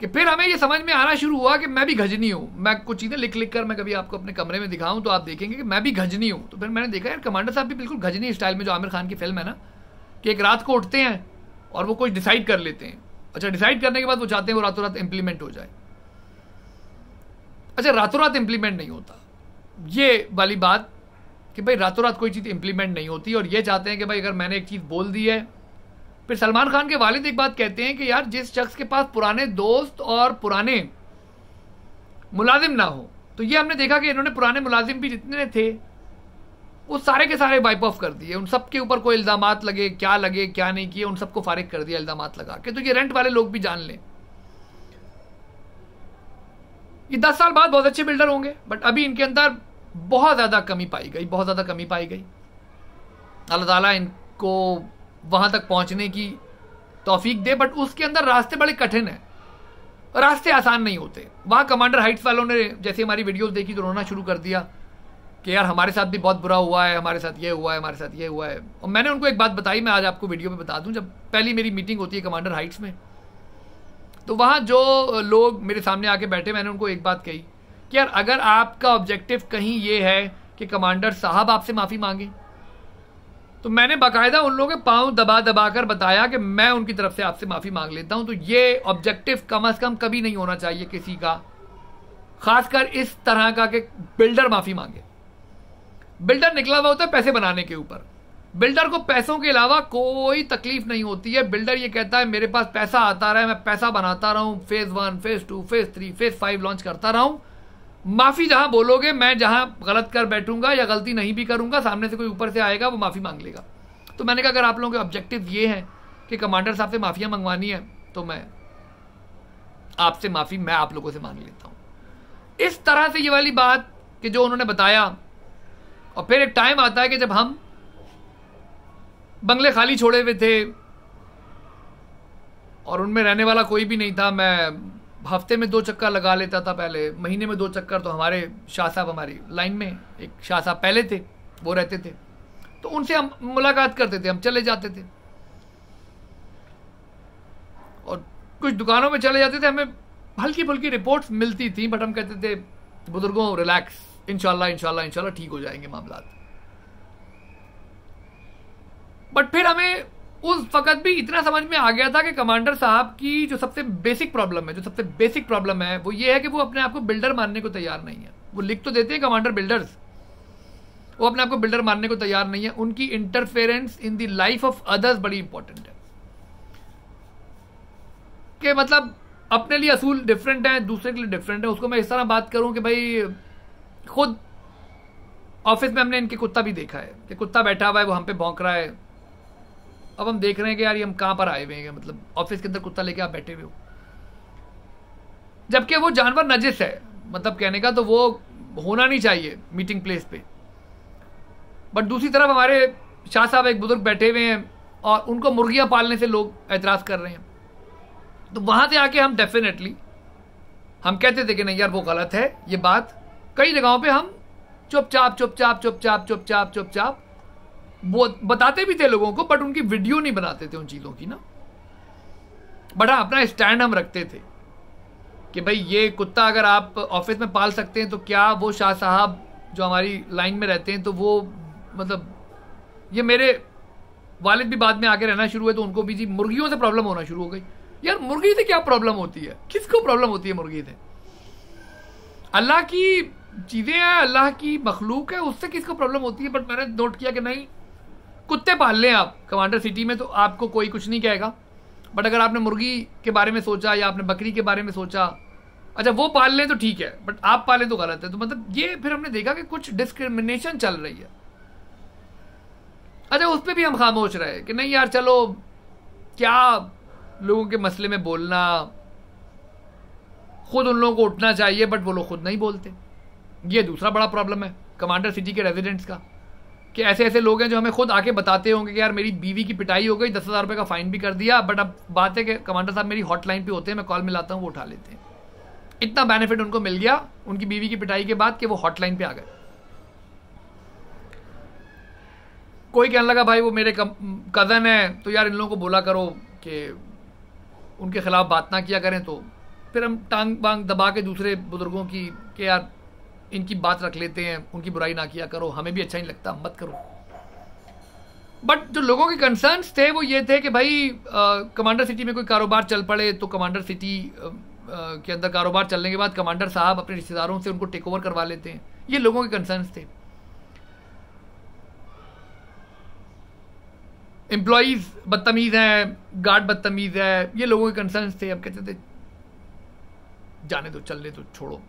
कि फिर हमें ये समझ में आना शुरू हुआ कि मैं भी घजनी हूं मैं कुछ चीज़ें लिख लिख कर मैं कभी आपको अपने कमरे में दिखाऊं तो आप देखेंगे कि मैं भी घजनी हूं तो फिर मैंने देखा यार कमांडर साहब भी बिल्कुल घजनी स्टाइल में जो आमिर खान की फिल्म है ना कि एक रात को उठते हैं और वो कुछ डिसाइड कर लेते हैं अच्छा डिसाइड करने के बाद वो चाहते हैं वो रातों रात इम्प्लीमेंट हो जाए अच्छा रातों रात इम्प्लीमेंट नहीं होता ये वाली बात कि भाई रातों रात कोई चीज़ इम्प्लीमेंट नहीं होती और ये चाहते हैं कि भाई अगर मैंने एक चीज़ बोल दी है फिर सलमान खान के वालिद एक बात कहते हैं कि यार जिस शख्स के पास पुराने दोस्त और पुराने मुलाजिम ना हो तो ये हमने देखा कि इन्होंने पुराने मुलाजिम भी जितने थे वो सारे के सारे वाइप ऑफ कर दिए उन सब के ऊपर कोई इल्ज़ाम लगे क्या लगे क्या नहीं किए उन सबको फारिग कर दिया इल्ज़ाम लगा के तो ये रेंट वाले लोग भी जान लें ये दस साल बाद बहुत अच्छे बिल्डर होंगे बट अभी इनके अंदर बहुत ज़्यादा कमी पाई गई बहुत ज़्यादा कमी पाई गई अल्लाह ताला इनको वहां तक पहुंचने की तोफीक दे बट उसके अंदर रास्ते बड़े कठिन हैं रास्ते आसान नहीं होते वहां कमांडर हाइट्स वालों ने जैसे हमारी वीडियो देखी तो रोना शुरू कर दिया कि यार हमारे साथ भी बहुत बुरा हुआ है हमारे साथ ये हुआ है हमारे साथ ये हुआ है और मैंने उनको एक बात बताई मैं आज आपको वीडियो में बता दूं जब पहली मेरी मीटिंग होती है कमांडर हाइट्स में तो वहाँ जो लोग मेरे सामने आके बैठे मैंने उनको एक बात कही कि यार अगर आपका ऑब्जेक्टिव कहीं ये है कि कमांडर साहब आपसे माफ़ी मांगे तो मैंने बाकायदा उन लोगों के पाँव दबा दबा कर बताया कि मैं उनकी तरफ से आपसे माफ़ी मांग लेता हूँ तो ये ऑब्जेक्टिव कम अज़ कम कभी नहीं होना चाहिए किसी का खासकर इस तरह का कि बिल्डर माफ़ी मांगे बिल्डर निकला हुआ होता है पैसे बनाने के ऊपर बिल्डर को पैसों के अलावा कोई तकलीफ नहीं होती है बिल्डर ये कहता है मेरे पास पैसा आता रहा है मैं पैसा बनाता रहा हूँ phase one phase two phase three phase five launch करता रहा हूँ माफ़ी जहां बोलोगे मैं जहां गलत कर बैठूंगा या गलती नहीं भी करूंगा सामने से कोई ऊपर से आएगा वो माफ़ी मांग लेगा तो मैंने कहा अगर आप लोगों के ऑब्जेक्टिव ये हैं कि कमांडर साहब से माफिया मंगवानी है तो मैं आपसे माफ़ी मैं आप लोगों से मांग लेता हूं इस तरह से ये वाली बात कि जो उन्होंने बताया और फिर एक टाइम आता है कि जब हम बंगले खाली छोड़े हुए थे और उनमें रहने वाला कोई भी नहीं था मैं हफ्ते में दो चक्कर लगा लेता था पहले महीने में दो चक्कर तो हमारे शाह साहब हमारी लाइन में एक शाह साहब पहले थे वो रहते थे तो उनसे हम मुलाकात करते थे हम चले जाते थे और कुछ दुकानों में चले जाते थे हमें हल्की फुल्की रिपोर्ट्स मिलती थी बट हम कहते थे बुजुर्गों रिलैक्स इनशाला इनशाला इनशाला ठीक हो जाएंगे मामला बट फिर हमें उस वक्त भी इतना समझ में आ गया था कि कमांडर साहब की जो सबसे बेसिक प्रॉब्लम है जो सबसे बेसिक प्रॉब्लम है वो ये है कि वो अपने आप को बिल्डर मानने को तैयार नहीं है वो लिख तो देते हैं कमांडर बिल्डर्स वो अपने आप को बिल्डर मानने को तैयार नहीं है उनकी interference in the life of others बड़ी इंपॉर्टेंट है के मतलब अपने लिए असूल डिफरेंट है दूसरे के लिए डिफरेंट है उसको मैं इस तरह बात करूं कि भाई खुद ऑफिस में हमने इनके कुत्ता भी देखा है कि कुत्ता बैठा हुआ है वो हम पे भौंक रहा है अब हम देख रहे हैं कि यार ये हम कहाँ पर आए हुए हैं मतलब ऑफिस के अंदर कुत्ता लेके आप बैठे हुए हो जबकि वो जानवर नजिस है मतलब कहने का तो वो होना नहीं चाहिए मीटिंग प्लेस पे बट दूसरी तरफ हमारे शाह साहब एक बुजुर्ग बैठे हुए हैं और उनको मुर्गियाँ पालने से लोग एतराज़ कर रहे हैं तो वहाँ से आके हम डेफिनेटली हम कहते थे कि नहीं यार वो गलत है ये बात कई जगहों पे हम चुपचाप चुपचाप चुपचाप चुपचाप चुपचाप वो बताते भी थे लोगों को बट उनकी वीडियो नहीं बनाते थे उन चीज़ों की ना बट हाँ अपना स्टैंड हम रखते थे कि भाई ये कुत्ता अगर आप ऑफिस में पाल सकते हैं तो क्या वो शाह साहब जो हमारी लाइन में रहते हैं तो वो मतलब ये मेरे वालिद भी बाद में आके रहना शुरू हुए तो उनको भी जी मुर्गियों से प्रॉब्लम होना शुरू हो गई यार मुर्गी से क्या प्रॉब्लम होती है किसको प्रॉब्लम होती है मुर्गी से अल्लाह की चीज़ें हैं अल्लाह की मखलूक है उससे किसको प्रॉब्लम होती है बट मैंने नोट किया कि नहीं कुत्ते पाल लें आप कमांडर सिटी में तो आपको कोई कुछ नहीं कहेगा बट अगर आपने मुर्गी के बारे में सोचा या आपने बकरी के बारे में सोचा अच्छा वो पाल लें तो ठीक है बट आप पालें तो गलत है तो मतलब ये फिर हमने देखा कि कुछ डिस्क्रिमिनेशन चल रही है अच्छा उस पर भी हम खामोश रहे कि नहीं यार चलो क्या लोगों के मसले में बोलना खुद उन लोगों को उठना चाहिए बट वो लोग खुद नहीं बोलते ये दूसरा बड़ा प्रॉब्लम है कमांडर सिटी के रेजिडेंट्स का कि ऐसे ऐसे लोग हैं जो हमें खुद आके बताते होंगे कि यार मेरी बीवी की पिटाई हो गई दस हज़ार रुपये का फ़ाइन भी कर दिया बट अब बात है कि कमांडर साहब मेरी हॉटलाइन पे होते हैं मैं कॉल मिलाता हूँ वो उठा लेते हैं इतना बेनिफिट उनको मिल गया उनकी बीवी की पिटाई के बाद कि वो हॉटलाइन पे आ गए कोई कहने लगा भाई वो मेरे कज़न है तो यार इन लोगों को बोला करो कि उनके ख़िलाफ़ बात ना किया करें तो फिर हम टांग बांग दबा के दूसरे बुज़ुर्गों की कि यार इनकी बात रख लेते हैं उनकी बुराई ना किया करो हमें भी अच्छा नहीं लगता मत करो बट जो लोगों के कंसर्न्स थे वो ये थे कि भाई कमांडर सिटी में कोई कारोबार चल पड़े तो कमांडर सिटी के अंदर कारोबार चलने के बाद कमांडर साहब अपने रिश्तेदारों से उनको टेक ओवर करवा लेते हैं ये लोगों के कंसर्न्स थे एम्प्लॉज बदतमीज़ हैं गार्ड बदतमीज़ है ये लोगों के कंसर्न्स थे अब कहते थे जाने दो चलने दो छोड़ो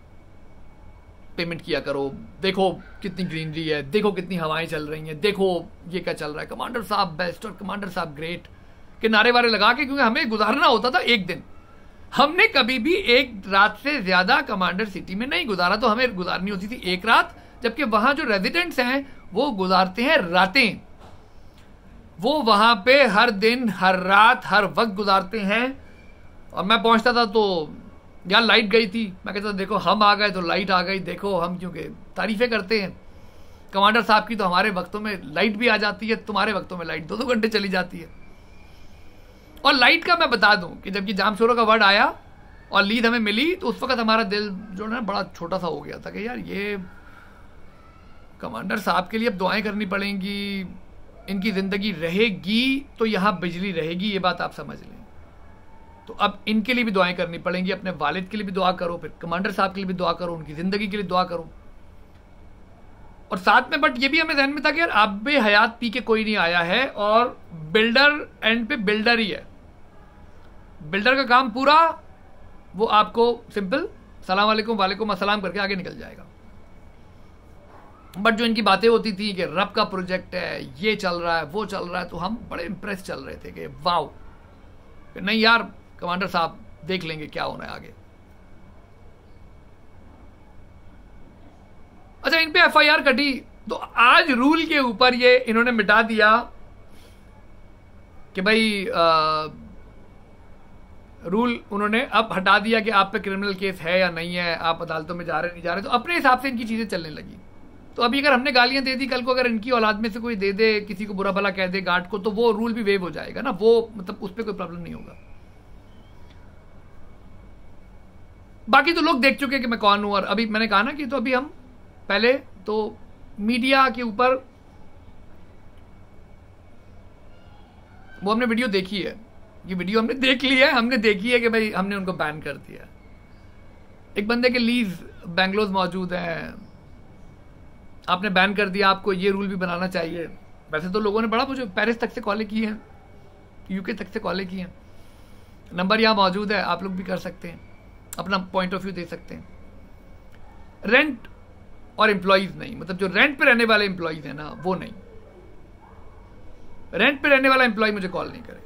पेमेंट किया करो देखो कितनी ग्रीनरी है देखो कितनी हवाएं चल रही हैं देखो ये क्या चल रहा है कमांडर साहब बेस्ट और कमांडर साहब ग्रेट के नारे वारे लगा के क्योंकि हमें गुजारना होता था एक दिन हमने कभी भी एक रात से ज्यादा कमांडर सिटी में नहीं गुजारा तो हमें गुजारनी होती थी एक रात जबकि वहां जो रेजिडेंट्स हैं वो गुजारते हैं रातें वो वहां पे हर दिन हर रात हर वक्त गुजारते हैं और मैं पहुंचता था तो यार लाइट गई थी मैं कहता देखो हम आ गए तो लाइट आ गई देखो हम क्योंकि तारीफ़ें करते हैं कमांडर साहब की तो हमारे वक्तों में लाइट भी आ जाती है तुम्हारे वक्तों में लाइट दो दो घंटे चली जाती है और लाइट का मैं बता दूं कि जबकि जाम शोरों का वर्ड आया और लीड हमें मिली तो उस वक्त हमारा दिल जो है ना बड़ा छोटा सा हो गया था कि यार ये कमांडर साहब के लिए अब दुआएं करनी पड़ेंगी इनकी ज़िंदगी रहेगी तो यहाँ बिजली रहेगी ये बात आप समझ लें तो अब इनके लिए भी दुआएं करनी पड़ेंगी अपने वालिद के लिए भी दुआ करो फिर कमांडर साहब के लिए भी दुआ करो उनकी ज़िंदगी के लिए दुआ करो और साथ में बट ये भी हमें जहन में था कि यार अब भी हयात पी के कोई नहीं आया है और बिल्डर एंड पे बिल्डर ही है बिल्डर का काम पूरा वो आपको सिंपल सलाम वालेकुम वालेकुम असलम करके आगे निकल जाएगा बट जो इनकी बातें होती थी कि रब का प्रोजेक्ट है ये चल रहा है वो चल रहा है तो हम बड़े इंप्रेस चल रहे थे कि वाओ नहीं यार कमांडर साहब देख लेंगे क्या होना है आगे अच्छा इन पे एफआईआर कटी तो आज रूल के ऊपर ये इन्होंने मिटा दिया कि भाई आ, रूल उन्होंने अब हटा दिया कि आप पे क्रिमिनल केस है या नहीं है आप अदालतों में जा रहे नहीं जा रहे तो अपने हिसाब से इनकी चीज़ें चलने लगी तो अभी अगर हमने गालियां दे दी कल को अगर इनकी औलाद में से कोई दे दे किसी को बुरा भला कह दे गार्ड को तो वो रूल भी वेव हो जाएगा ना वो मतलब उस पर कोई प्रॉब्लम नहीं होगा बाकी तो लोग देख चुके हैं कि मैं कौन हूँ और अभी मैंने कहा ना कि तो अभी हम पहले तो मीडिया के ऊपर वो हमने वीडियो देखी है ये वीडियो हमने देख ली है हमने देखी है कि भाई हमने उनको बैन कर दिया एक बंदे के लीज बेंगलोर मौजूद हैं आपने बैन कर दिया आपको ये रूल भी बनाना चाहिए वैसे तो लोगों ने बड़ा मुझे पेरिस तक से कॉले की हैं यूके तक से कॉले की हैं नंबर यहाँ मौजूद है आप लोग भी कर सकते हैं अपना पॉइंट ऑफ व्यू दे सकते हैं रेंट और एम्प्लॉयज नहीं मतलब जो रेंट पे रहने वाले एम्प्लॉयज हैं ना वो नहीं रेंट पे रहने वाला एम्प्लॉय मुझे कॉल नहीं करे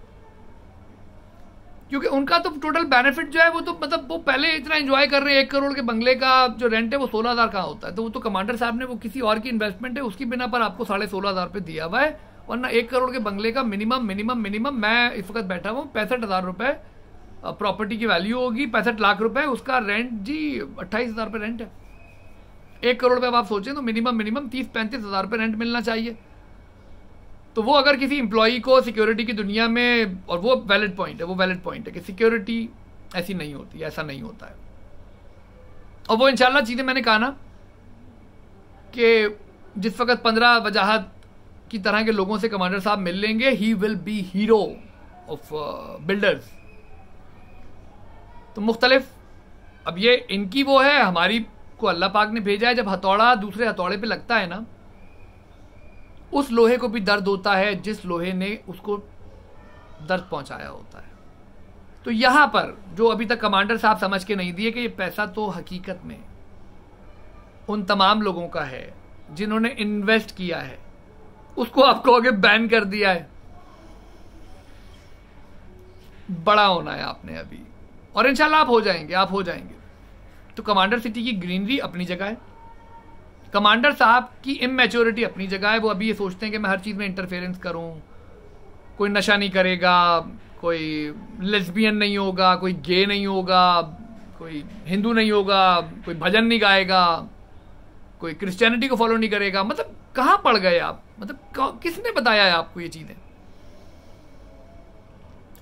क्योंकि उनका तो टोटल बेनिफिट जो है वो तो मतलब वो पहले इतना एंजॉय कर रहे हैं एक करोड़ के बंगले का जो रेंट है वो सोलह हज़ार का होता है तो वो तो कमांडर साहब ने वो किसी और की इन्वेस्टमेंट है उसकी बिना पर आपको साढ़े सोलह हज़ार रुपये दिया हुआ है वरना एक करोड़ के बंगले का मिनिमम मिनिमम मिनिमम मैं इस वक्त बैठा हुआ पैंसठ हज़ार रुपये प्रॉपर्टी की वैल्यू होगी पैंसठ लाख रुपए उसका रेंट जी अट्ठाईस हज़ार रुपये रेंट है एक करोड़ रुपये आप सोचें तो मिनिमम मिनिमम तीस पैंतीस हज़ार रुपये रेंट मिलना चाहिए तो वो अगर किसी इंप्लॉई को सिक्योरिटी की दुनिया में और वो वैलिड पॉइंट है वो वैलिड पॉइंट है कि सिक्योरिटी ऐसी नहीं होती ऐसा नहीं होता है और वो इंशाल्लाह चीज़ें मैंने कहा ना कि जिस वक्त पंद्रह वजाहत की तरह के लोगों से कमांडर साहब मिल लेंगे he will be hero of builders तो मुख्तलिफ अब ये इनकी वो है हमारी को अल्लाह पाक ने भेजा है जब हथौड़ा दूसरे हथौड़े पे लगता है ना उस लोहे को भी दर्द होता है जिस लोहे ने उसको दर्द पहुंचाया होता है तो यहां पर जो अभी तक कमांडर साहब समझ के नहीं दिए कि ये पैसा तो हकीकत में उन तमाम लोगों का है जिन्होंने इन्वेस्ट किया है उसको आपको आगे बैन कर दिया है बड़ा होना है आपने अभी और इंशाल्लाह आप हो जाएंगे आप हो जाएंगे तो कमांडर सिटी की ग्रीनरी अपनी जगह है कमांडर साहब की इमेच्योरिटी अपनी जगह है वो अभी ये सोचते हैं कि मैं हर चीज़ में इंटरफेरेंस करूँ कोई नशा नहीं करेगा कोई लेस्बियन नहीं होगा कोई गे नहीं होगा कोई हिंदू नहीं होगा कोई भजन नहीं गाएगा कोई क्रिश्चियनिटी को फॉलो नहीं करेगा मतलब कहाँ पड़ गए आप मतलब किसने बताया है आपको ये चीज़ें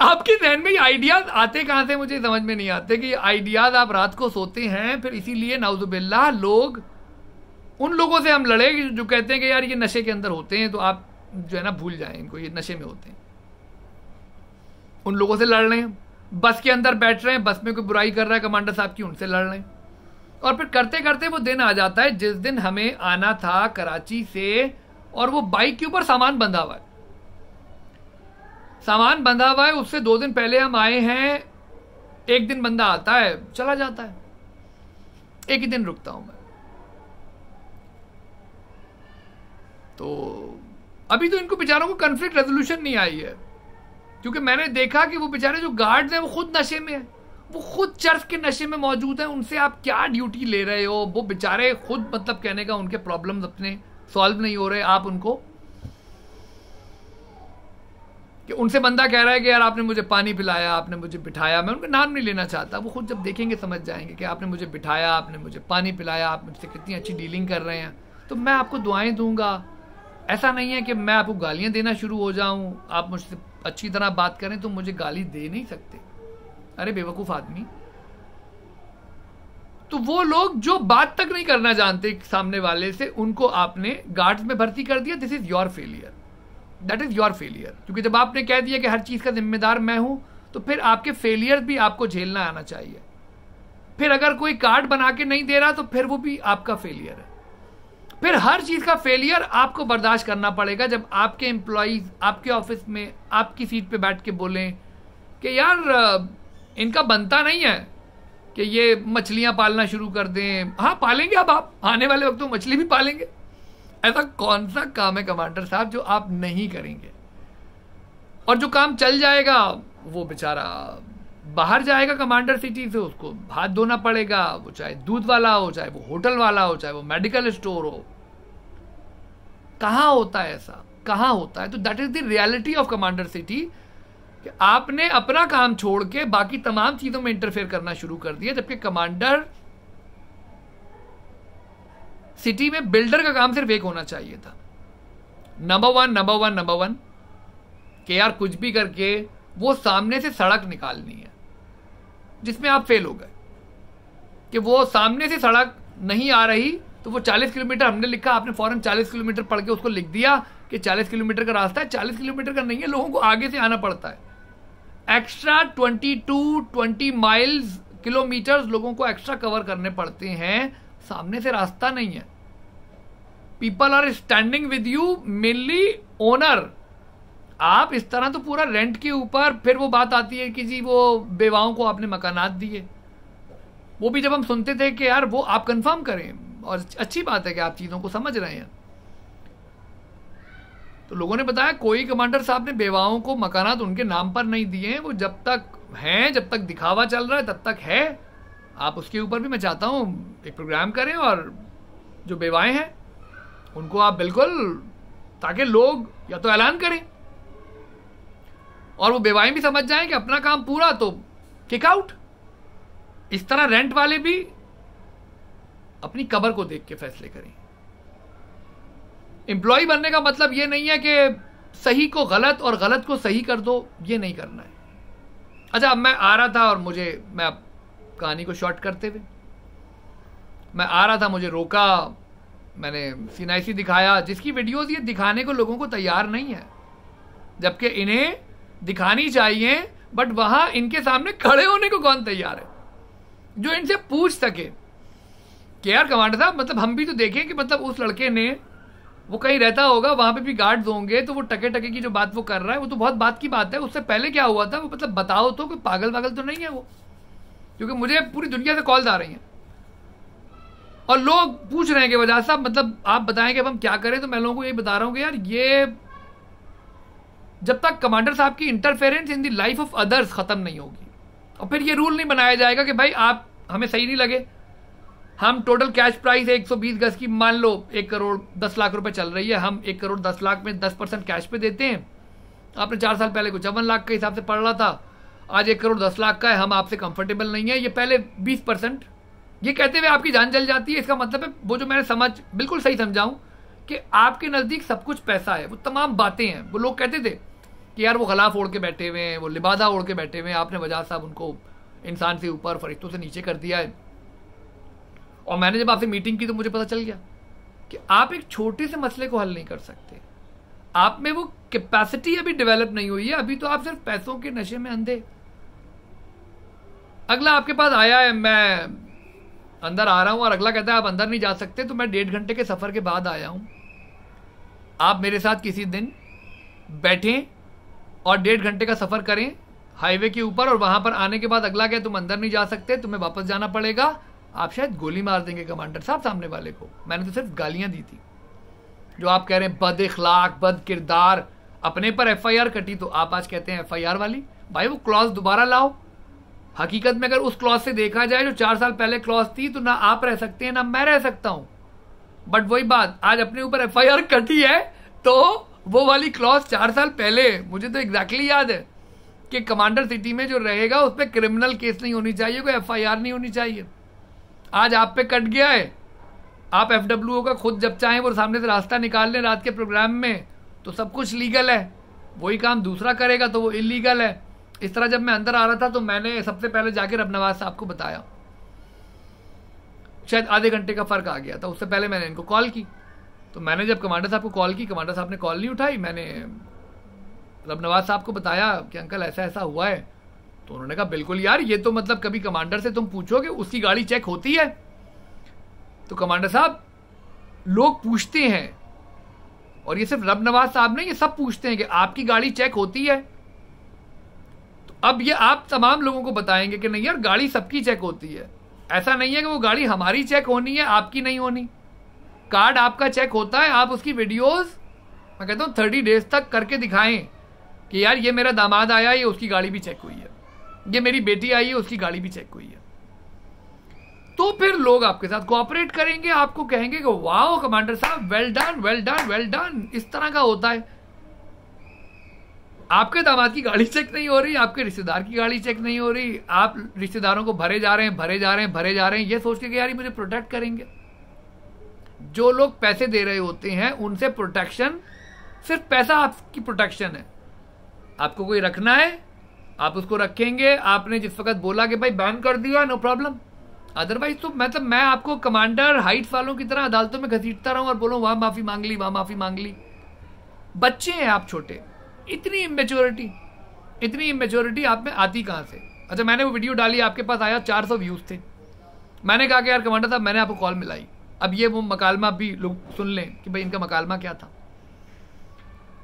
आपके जहन में ये आइडियाज आते कहां से मुझे समझ में नहीं आते कि आइडियाज आप रात को सोते हैं फिर इसीलिए नाउजुबिल्ला लोग उन लोगों से हम लड़े जो कहते हैं कि यार ये नशे के अंदर होते हैं तो आप जो है ना भूल जाए इनको ये नशे में होते हैं उन लोगों से लड़ रहे हैं बस के अंदर बैठ रहे हैं बस में कोई बुराई कर रहा है कमांडर साहब की उनसे लड़ रहे हैं और फिर करते करते वो दिन आ जाता है जिस दिन हमें आना था कराची से और वो बाइक के ऊपर सामान बंधा हुआ है सामान बंधा हुआ है उससे दो दिन पहले हम आए हैं एक दिन बंदा आता है चला जाता है एक ही दिन रुकता हूं मैं तो अभी तो इनको बेचारों को कन्फ्लिक्ट रेजोल्यूशन नहीं आई है क्योंकि मैंने देखा कि वो बेचारे जो गार्ड हैं वो खुद नशे में हैं वो खुद चर्फ के नशे में मौजूद हैं उनसे आप क्या ड्यूटी ले रहे हो वो बेचारे खुद मतलब कहने का उनके प्रॉब्लम्स अपने सॉल्व नहीं हो रहे आप उनको कि उनसे बंदा कह रहा है कि यार आपने मुझे पानी पिलाया आपने मुझे बिठाया मैं उनका नाम नहीं लेना चाहता वो खुद जब देखेंगे समझ जाएंगे कि आपने मुझे बिठाया आपने मुझे पानी पिलाया आप मुझसे कितनी अच्छी डीलिंग कर रहे हैं तो मैं आपको दुआएं दूंगा ऐसा नहीं है कि मैं आपको गालियाँ देना शुरू हो जाऊँ आप मुझसे अच्छी तरह बात करें तो मुझे गाली दे नहीं सकते अरे बेवकूफ़ आदमी तो वो लोग जो बात तक नहीं करना जानते सामने वाले से उनको आपने गार्ड्स में भर्ती कर दिया this is your failure that is your failure क्योंकि जब आपने कह दिया कि हर चीज़ का जिम्मेदार मैं हूँ तो फिर आपके फेलियर भी आपको झेलना आना चाहिए फिर अगर कोई कार्ड बना के नहीं दे रहा तो फिर वो भी आपका फेलियर है फिर हर चीज़ का फेलियर आपको बर्दाश्त करना पड़ेगा जब आपके एम्प्लॉज आपके ऑफिस में आपकी सीट पे बैठ के बोलें कि यार इनका बनता नहीं है कि ये मछलियां पालना शुरू कर दें हाँ पालेंगे अब आप आने वाले वक्त तो मछली भी पालेंगे ऐसा कौन सा काम है कमांडर साहब जो आप नहीं करेंगे और जो काम चल जाएगा वो बेचारा बाहर जाएगा कमांडर सिटी से उसको हाथ धोना पड़ेगा वो चाहे दूध वाला हो चाहे वो होटल वाला हो चाहे वो मेडिकल स्टोर हो कहा होता है ऐसा कहा होता है तो that is the reality of commander city कि आपने अपना काम छोड़ के बाकी तमाम चीज़ों में इंटरफेयर करना शुरू कर दिया जबकि कमांडर सिटी में बिल्डर का काम सिर्फ एक होना चाहिए था number one number one number one के यार कुछ भी करके वो सामने से सड़क निकालनी है जिसमें आप फेल हो गए कि वो सामने से सड़क नहीं आ रही तो वो 40 किलोमीटर हमने लिखा आपने फौरन 40 किलोमीटर पढ़ के उसको लिख दिया कि 40 किलोमीटर का रास्ता है 40 किलोमीटर का नहीं है लोगों को आगे से आना पड़ता है एक्स्ट्रा 22 20 माइल्स किलोमीटर लोगों को एक्स्ट्रा कवर करने पड़ते हैं सामने से रास्ता नहीं है people are standing with you mainly owner आप इस तरह तो पूरा रेंट के ऊपर फिर वो बात आती है कि जी वो बेवाओं को आपने मकानात दिए वो भी जब हम सुनते थे कि यार वो आप कंफर्म करें और अच्छी बात है कि आप चीज़ों को समझ रहे हैं तो लोगों ने बताया कोई कमांडर साहब ने बेवाओं को मकानात उनके नाम पर नहीं दिए हैं वो जब तक हैं जब तक दिखावा चल रहा है तब तक है आप उसके ऊपर भी मैं चाहता हूं एक प्रोग्राम करें और जो बेवाएं हैं उनको आप बिल्कुल ताकि लोग या तो ऐलान करें और वो बेवाई भी समझ जाए कि अपना काम पूरा तो किक आउट इस तरह रेंट वाले भी अपनी कबर को देख के फैसले करें एम्प्लॉय बनने का मतलब ये नहीं है कि सही को गलत और गलत को सही कर दो ये नहीं करना है अच्छा अब मैं आ रहा था और मुझे मैं अब कहानी को शॉर्ट करते हुए मैं आ रहा था मुझे रोका मैंने सीनाइसी दिखाया जिसकी वीडियोस ये दिखाने को लोगों को तैयार नहीं है जबकि इन्हें दिखानी चाहिए बट वहाँ इनके सामने खड़े होने को कौन तैयार है जो इनसे पूछ सके कि यार कमांडर साहब मतलब हम भी तो देखें कि मतलब उस लड़के ने वो कहीं रहता होगा वहाँ पे भी गार्ड्स होंगे तो वो टके टके की जो बात वो कर रहा है वो तो बहुत बात की बात है उससे पहले क्या हुआ था वो मतलब बताओ तो कोई पागल वागल तो नहीं है वो क्योंकि मुझे पूरी दुनिया से कॉल्स आ रही हैं और लोग पूछ रहे हैं कि वजह साहब मतलब आप बताएं कि अब हम क्या करें तो मैं लोगों को यही बता रहा हूँ कि यार ये जब तक कमांडर साहब की interference in the life of others ख़त्म नहीं होगी और फिर ये रूल नहीं बनाया जाएगा कि भाई आप हमें सही नहीं लगे हम टोटल कैश प्राइस है बीस गज की मान लो एक करोड़ दस लाख रुपए चल रही है हम एक करोड़ दस लाख में दस परसेंट कैश पे देते हैं आपने चार साल पहले चौवन लाख के हिसाब से पढ़ रहा था आज एक करोड़ दस लाख का है हम आपसे कंफर्टेबल नहीं है ये पहले बीस परसेंट ये कहते हुए आपकी जान जल जाती है इसका मतलब है वो जो मैंने समझ बिल्कुल सही समझाऊं कि आपके नज़दीक सब कुछ पैसा है वो तमाम बातें हैं वो लोग कहते थे कि यार वो गलाफ ओढ़ के बैठे हुए हैं वो लिबादा ओढ़ के बैठे हुए हैं आपने वजह साहब उनको इंसान से ऊपर फरिश्तों से नीचे कर दिया है और मैंने जब आपसे मीटिंग की तो मुझे पता चल गया कि आप एक छोटे से मसले को हल नहीं कर सकते आप में वो कैपेसिटी अभी डेवलप नहीं हुई है अभी तो आप सिर्फ पैसों के नशे में अंधे अगला आपके पास आया है मैं अंदर आ रहा हूँ और अगला कहता है आप अंदर नहीं जा सकते तो मैं डेढ़ घंटे के सफ़र के बाद आया हूँ आप मेरे साथ किसी दिन बैठें और डेढ़ घंटे का सफ़र करें हाईवे के ऊपर और वहाँ पर आने के बाद अगला क्या तुम अंदर नहीं जा सकते तुम्हें वापस जाना पड़ेगा आप शायद गोली मार देंगे कमांडर साहब सामने वाले को मैंने तो सिर्फ गालियाँ दी थी जो आप कह रहे हैं बद इखलाक बद किरदार अपने पर एफ आई आर कटी तो आप आज कहते हैं एफ आई आर वाली भाई वो क्लॉज दोबारा लाओ हकीकत में अगर उस क्लॉज से देखा जाए जो चार साल पहले क्लॉज थी तो ना आप रह सकते हैं ना मैं रह सकता हूं बट वही बात आज अपने ऊपर एफ आई आर कटी है तो वो वाली क्लॉज चार साल पहले मुझे तो एग्जैक्टली याद है कि कमांडर सिटी में जो रहेगा उस पर क्रिमिनल केस नहीं होनी चाहिए कोई एफ आई आर नहीं होनी चाहिए आज आप पे कट गया है आप एफ डब्ल्यू का खुद जब चाहें वो सामने से रास्ता निकाल लें रात के प्रोग्राम में तो सब कुछ लीगल है वही काम दूसरा करेगा तो वो इलीगल है इस तरह जब मैं अंदर आ रहा था तो मैंने सबसे पहले जाकर नवाज साहब को बताया शायद आधे घंटे का फ़र्क आ गया था उससे पहले मैंने इनको कॉल की तो मैंने जब कमांडर साहब को कॉल की कमांडर साहब ने कॉल नहीं उठाई मैंने नवाज साहब को बताया कि अंकल ऐसा ऐसा हुआ है तो उन्होंने कहा बिल्कुल यार ये तो मतलब कभी कमांडर से तुम पूछोगे उसकी गाड़ी चेक होती है तो कमांडर साहब लोग पूछते हैं और ये सिर्फ रब नवाज साहब नहीं ये सब पूछते हैं कि आपकी गाड़ी चेक होती है अब ये आप तमाम लोगों को बताएंगे कि नहीं यार गाड़ी सबकी चेक होती है ऐसा नहीं है कि वो गाड़ी हमारी चेक होनी है आपकी नहीं होनी कार्ड आपका चेक होता है आप उसकी वीडियोस मैं कहता हूँ थर्टी डेज तक करके दिखाएं कि यार ये मेरा दामाद आया ये उसकी गाड़ी भी चेक हुई है ये मेरी बेटी आई है उसकी गाड़ी भी चेक हुई है तो फिर लोग आपके साथ कोऑपरेट करेंगे आपको कहेंगे कि वाह कमांडर साहब well done well done well done इस तरह का होता है आपके दामाद की गाड़ी चेक नहीं हो रही आपके रिश्तेदार की गाड़ी चेक नहीं हो रही आप रिश्तेदारों को भरे जा रहे हैं भरे जा रहे हैं भरे जा रहे हैं ये सोच के कि यार ये मुझे प्रोटेक्ट करेंगे जो लोग पैसे दे रहे होते हैं उनसे प्रोटेक्शन सिर्फ पैसा आपकी प्रोटेक्शन है आपको कोई रखना है आप उसको रखेंगे आपने जिस वक्त बोला कि भाई बैन कर दिया नो प्रॉब्लम अदरवाइज तो मतलब मैं आपको कमांडर हाइट वालों की तरह अदालतों में घसीटता रहूं और बोलो वहाँ माफ़ी मांग ली वहाँ माफ़ी मांग ली बच्चे हैं आप छोटे इतनी इमेच्योरिटी इतनी इमेच्योरिटी आप में आती कहाँ से अच्छा मैंने वो वीडियो डाली आपके पास आया सौ व्यूज़ थे मैंने कहा कि यार कमांडर साहब मैंने आपको कॉल मिलाई अब ये वो मकालमा भी लोग सुन लें कि भाई इनका मकालमा क्या था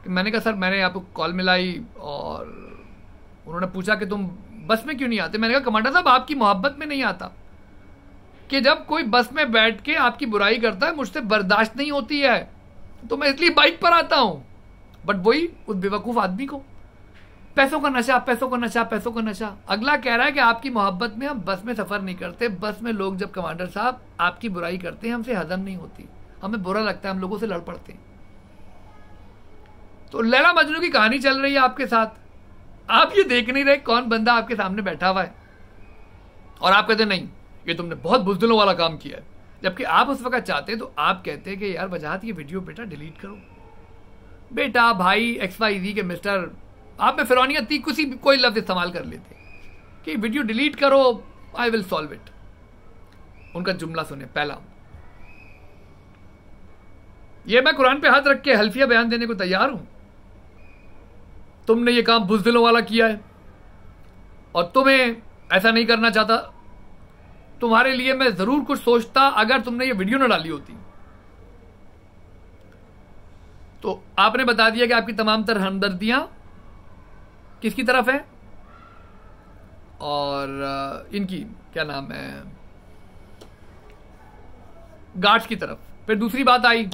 कि मैंने कहा सर मैंने आपको कॉल मिलाई और उन्होंने पूछा कि तुम बस में क्यों नहीं आते मैंने कहा कमांडर साहब आपकी मोहब्बत में नहीं आता कि जब कोई बस में बैठ के आपकी बुराई करता है मुझसे बर्दाश्त नहीं होती है तो मैं इसलिए बाइक पर आता हूँ बट वही उस बेवकूफ़ आदमी को पैसों का नशा पैसों का नशा पैसों का नशा अगला कह रहा है कि आपकी मोहब्बत में हम बस में सफ़र नहीं करते बस में लोग जब कमांडर साहब आपकी बुराई करते हैं हमसे हजम नहीं होती हमें बुरा लगता है हम लोगों से लड़ पड़ते हैं तो लैला मजनू की कहानी चल रही है आपके साथ आप ये देख नहीं रहे कौन बंदा आपके सामने बैठा हुआ है और आप कहते नहीं ये तुमने बहुत बुजदलों वाला काम किया है जबकि आप उस वक्त चाहते हैं तो आप कहते हैं कि यार वजहत ये वीडियो बेटा डिलीट करो बेटा भाई एक्स वाई जी के मिस्टर आप में फिरौनियत थी कुछ कोई लफ्ज़ इस्तेमाल कर लेते कि वीडियो डिलीट करो आई विल सॉल्व इट उनका जुमला सुने पहला ये मैं कुरान पे हाथ रख के हल्फिया बयान देने को तैयार हूं तुमने ये काम बुजदिलों वाला किया है और तुम्हें ऐसा नहीं करना चाहता तुम्हारे लिए मैं ज़रूर कुछ सोचता अगर तुमने ये वीडियो ना डाली होती तो आपने बता दिया कि आपकी तमाम तर हमदर्दियाँ किसकी तरफ है और इनकी क्या नाम है गार्ड्स की तरफ फिर दूसरी बात आई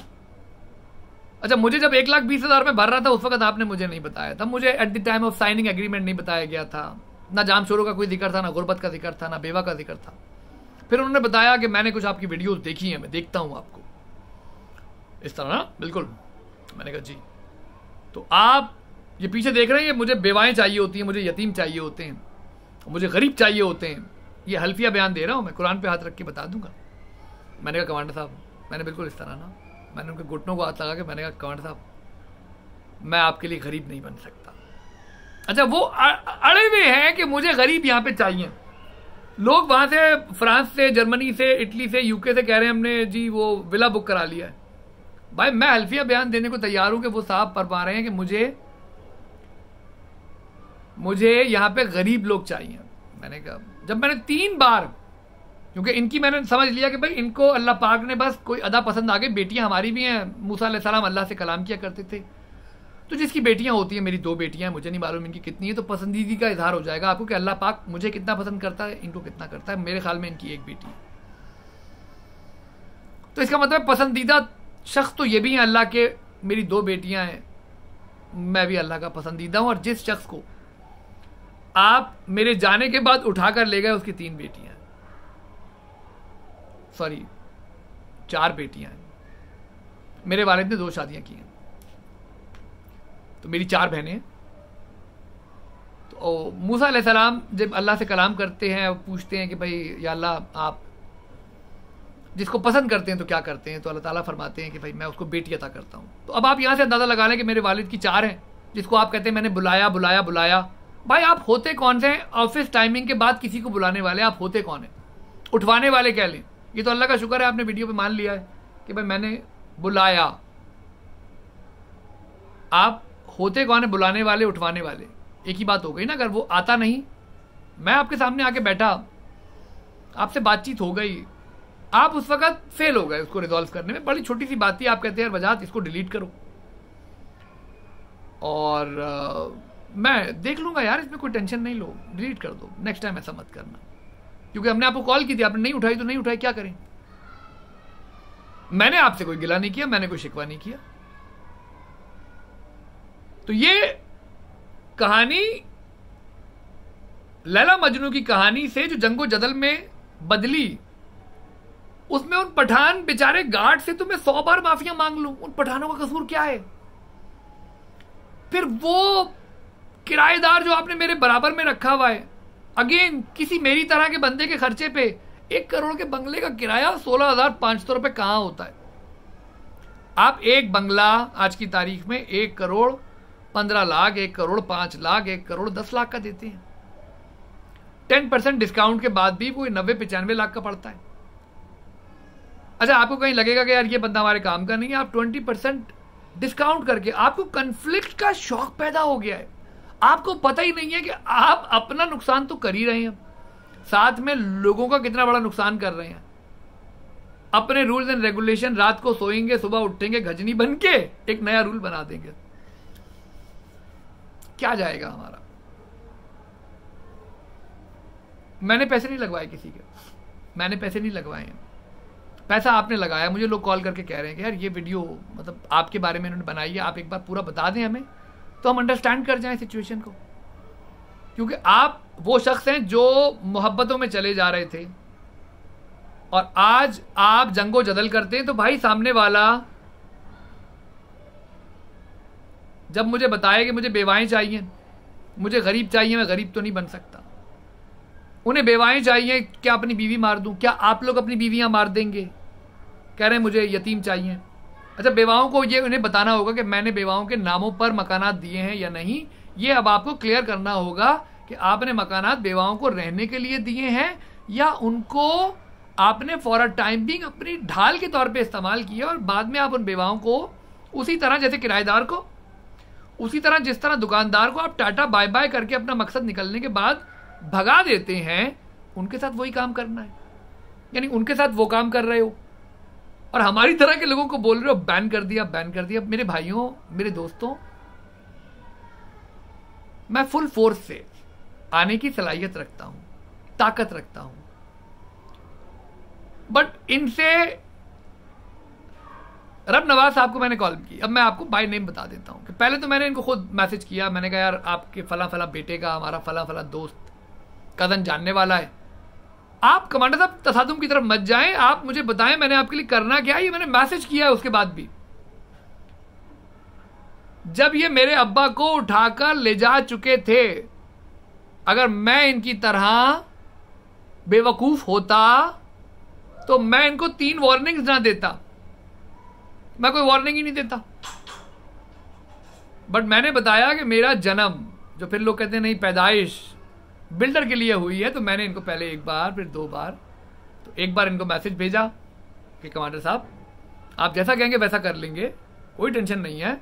अच्छा मुझे जब एक लाख बीस हज़ार में भर रहा था उस वक्त आपने मुझे नहीं बताया था मुझे at the time of signing agreement नहीं बताया गया था ना जाम शोरों का कोई जिक्र था ना गुरबत का जिक्र था ना बेवा का जिक्र था फिर उन्होंने बताया कि मैंने कुछ आपकी वीडियोस देखी हैं मैं देखता हूँ आपको इस तरह ना बिल्कुल मैंने कहा जी तो आप ये पीछे देख रहे हैं ये मुझे बेवाएं चाहिए होती हैं मुझे यतीम चाहिए होते हैं मुझे गरीब चाहिए होते हैं ये हल्फिया बयान दे रहा हूँ मैं कुरान पे हाथ रख के बता दूंगा मैंने कहा कमांडर साहब मैंने बिल्कुल इस तरह ना मैंने उनके घुटनों को हाथ लगा के मैंने कहा कमांडर साहब मैं आपके लिए गरीब नहीं बन सकता अच्छा वो अड़े हुए हैं कि मुझे गरीब यहाँ पे चाहिए लोग वहाँ से फ्रांस से जर्मनी से इटली से यूके से कह रहे हैं हमने जी वो विला बुक करा लिया है भाई मैं हल्फिया बयान देने को तैयार हूं कि वो साहब पा रहे हैं कि मुझे मुझे यहाँ पे गरीब लोग चाहिए मैंने कहा जब मैंने तीन बार क्योंकि इनकी मैंने समझ लिया कि भाई इनको अल्लाह पाक ने बस कोई अदा पसंद आ गई बेटियां हमारी भी हैं मूसा सलाम अल्लाह से कलाम किया करते थे तो जिसकी बेटियां होती हैं मेरी दो बेटियां हैं मुझे नहीं मालूम इनकी कितनी है तो पसंदीदी का इजहार हो जाएगा आपको कि अल्लाह पाक मुझे कितना पसंद करता है इनको कितना करता है मेरे ख्याल में इनकी एक बेटी है तो इसका मतलब पसंदीदा शख्स तो ये भी हैं अल्लाह के मेरी दो बेटियां हैं मैं भी अल्लाह का पसंदीदा हूं और जिस शख्स को आप मेरे जाने के बाद उठा कर ले गए उसकी तीन बेटियां सॉरी चार बेटियां हैं मेरे वालिद ने दो शादियां की हैं तो मेरी चार बहनें तो मूसा सलाम जब अल्लाह से कलाम करते हैं और पूछते हैं कि भाई या अल्लाह आप जिसको पसंद करते हैं तो क्या करते हैं तो अल्लाह ताला फरमाते हैं कि भाई मैं उसको बेटी अता करता हूँ तो अब आप यहाँ से अंदाज़ा लगा लें कि मेरे वालिद की चार हैं जिसको आप कहते हैं मैंने बुलाया बुलाया बुलाया भाई आप होते कौन से हैं ऑफिस टाइमिंग के बाद किसी को बुलाने वाले आप होते कौन हैं उठवाने वाले कह लें ये तो अल्लाह का शुक्र है आपने वीडियो पर मान लिया है कि भाई मैंने बुलाया आप होते कौन है बुलाने वाले उठवाने वाले एक ही बात हो गई ना अगर वो आता नहीं मैं आपके सामने आके बैठा आपसे बातचीत हो गई आप उस वक्त फेल हो गए उसको रिजोल्व करने में बड़ी छोटी सी बात थी आप कहते हैं वजात इसको डिलीट करो और आ, मैं देख लूंगा यार इसमें कोई टेंशन नहीं लो डिलीट कर दो नेक्स्ट टाइम ऐसा मत करना क्योंकि हमने आपको कॉल की थी आपने नहीं उठाई तो नहीं उठाई क्या करें मैंने आपसे कोई गिला नहीं किया मैंने कोई शिकवा नहीं किया तो ये कहानी लैला मजनू की कहानी से जो जंगो जदल में बदली उसमें उन पठान बेचारे गार्ड से तुम्हें तो सौ बार माफिया मांग लू उन पठानों का कसूर क्या है फिर वो किराएदार जो आपने मेरे बराबर में रखा हुआ है अगेन किसी मेरी तरह के बंदे के खर्चे पे एक करोड़ के बंगले का किराया सोलह हजार पांच सौ रुपए कहां होता है आप एक बंगला आज की तारीख में एक करोड़ पंद्रह लाख एक करोड़ पांच लाख एक करोड़ दस लाख का देते हैं टेन परसेंट डिस्काउंट के बाद भी वो नब्बे पचानवे लाख का पड़ता है अच्छा आपको कहीं लगेगा कि यार ये बंदा हमारे काम का नहीं है आप ट्वेंटी परसेंट डिस्काउंट करके आपको कन्फ्लिक्ट का शौक पैदा हो गया है आपको पता ही नहीं है कि आप अपना नुकसान तो कर ही रहे हैं साथ में लोगों का कितना बड़ा नुकसान कर रहे हैं अपने रूल्स एंड रेगुलेशन रात को सोएंगे सुबह उठेंगे घजनी बन के एक नया रूल बना देंगे क्या जाएगा हमारा मैंने पैसे नहीं लगवाए किसी के मैंने पैसे नहीं लगवाए हैं पैसा आपने लगाया मुझे लोग कॉल करके कह रहे हैं कि यार ये वीडियो मतलब आपके बारे में इन्होंने बनाई है आप एक बार पूरा बता दें हमें तो हम अंडरस्टैंड कर जाएं सिचुएशन को क्योंकि आप वो शख्स हैं जो मोहब्बतों में चले जा रहे थे और आज आप जंगो जदल करते हैं तो भाई सामने वाला जब मुझे बताया कि मुझे बेवाएं चाहिए मुझे गरीब चाहिए मैं गरीब तो नहीं बन सकता उन्हें बेवाएं चाहिए क्या अपनी बीवी मार दूं क्या आप लोग अपनी बीवियां मार देंगे कह रहे हैं मुझे यतीम चाहिए अच्छा बेवाओं को ये उन्हें बताना होगा कि मैंने बेवाओं के नामों पर मकानात दिए हैं या नहीं ये अब आपको क्लियर करना होगा कि आपने मकानात बेवाओं को रहने के लिए दिए हैं या उनको आपने फॉर अ टाइम बिंग अपनी ढाल के तौर पे इस्तेमाल किया और बाद में आप उन बेवाओं को उसी तरह जैसे किराएदार को उसी तरह जिस तरह दुकानदार को आप टाटा बाय बाय करके अपना मकसद निकलने के बाद भगा देते हैं उनके साथ वही काम करना है यानी उनके साथ वो काम कर रहे हो और हमारी तरह के लोगों को बोल रहे हो बैन कर दिया बैन कर दिया मेरे भाइयों मेरे दोस्तों मैं फुल फोर्स से आने की सलाहियत रखता हूं ताकत रखता हूं बट इनसे रब नवाज साहब को मैंने कॉल की अब मैं आपको बाय नेम बता देता हूं कि पहले तो मैंने इनको खुद मैसेज किया मैंने कहा यार आपके फला फला बेटे का हमारा फला फला दोस्त कदन जानने वाला है आप कमांडर साहब तसादुम की तरफ मत जाएं आप मुझे बताएं मैंने आपके लिए करना क्या ये मैंने मैसेज किया है उसके बाद भी जब ये मेरे अब्बा को उठाकर ले जा चुके थे अगर मैं इनकी तरह बेवकूफ होता तो मैं इनको तीन वार्निंग्स ना देता मैं कोई वार्निंग ही नहीं देता बट मैंने बताया कि मेरा जन्म जो फिर लोग कहते हैं नहीं पैदाइश बिल्डर के लिए हुई है तो मैंने इनको पहले एक बार फिर दो बार तो एक बार इनको मैसेज भेजा कि कमांडर साहब आप जैसा कहेंगे वैसा कर लेंगे कोई टेंशन नहीं है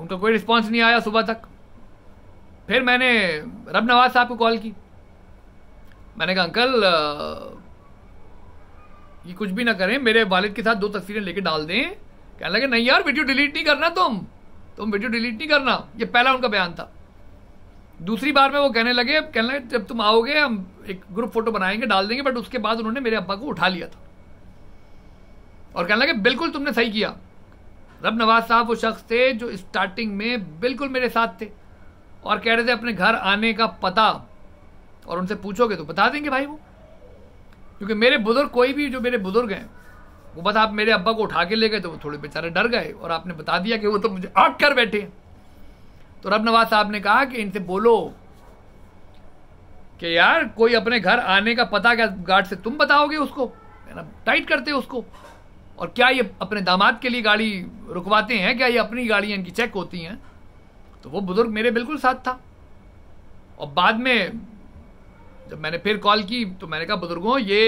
उनका कोई रिस्पांस नहीं आया सुबह तक फिर मैंने रब नवाज साहब को कॉल की मैंने कहा अंकल ये कुछ भी ना करें मेरे वालिद के साथ दो तस्वीरें लेके डाल दें कहने लगे नहीं यार वीडियो डिलीट नहीं करना तुम तुम वीडियो डिलीट नहीं करना ये पहला उनका बयान था दूसरी बार में वो कहने लगे कहने लगे जब तुम आओगे हम एक ग्रुप फोटो बनाएंगे डाल देंगे बट उसके बाद उन्होंने मेरे अब्बा को उठा लिया था और कहने लगे बिल्कुल तुमने सही किया रब नवाज साहब वो शख्स थे जो स्टार्टिंग में बिल्कुल मेरे साथ थे और कह रहे थे अपने घर आने का पता और उनसे पूछोगे तो बता देंगे भाई वो क्योंकि मेरे बुज़ुर्ग कोई भी जो मेरे बुज़ुर्ग हैं वो बस आप मेरे अब्बा को उठा के ले गए तो वो थोड़े बेचारे डर गए और आपने बता दिया कि वो तो मुझे आग कर बैठे हैं तो रब नवाज साहब ने कहा कि इनसे बोलो कि यार कोई अपने घर आने का पता क्या गार्ड से तुम बताओगे उसको टाइट करते हो उसको और क्या ये अपने दामाद के लिए गाड़ी रुकवाते हैं क्या ये अपनी गाड़ियाँ इनकी चेक होती हैं तो वो बुज़ुर्ग मेरे बिल्कुल साथ था और बाद में जब मैंने फिर कॉल की तो मैंने कहा बुज़ुर्गों ये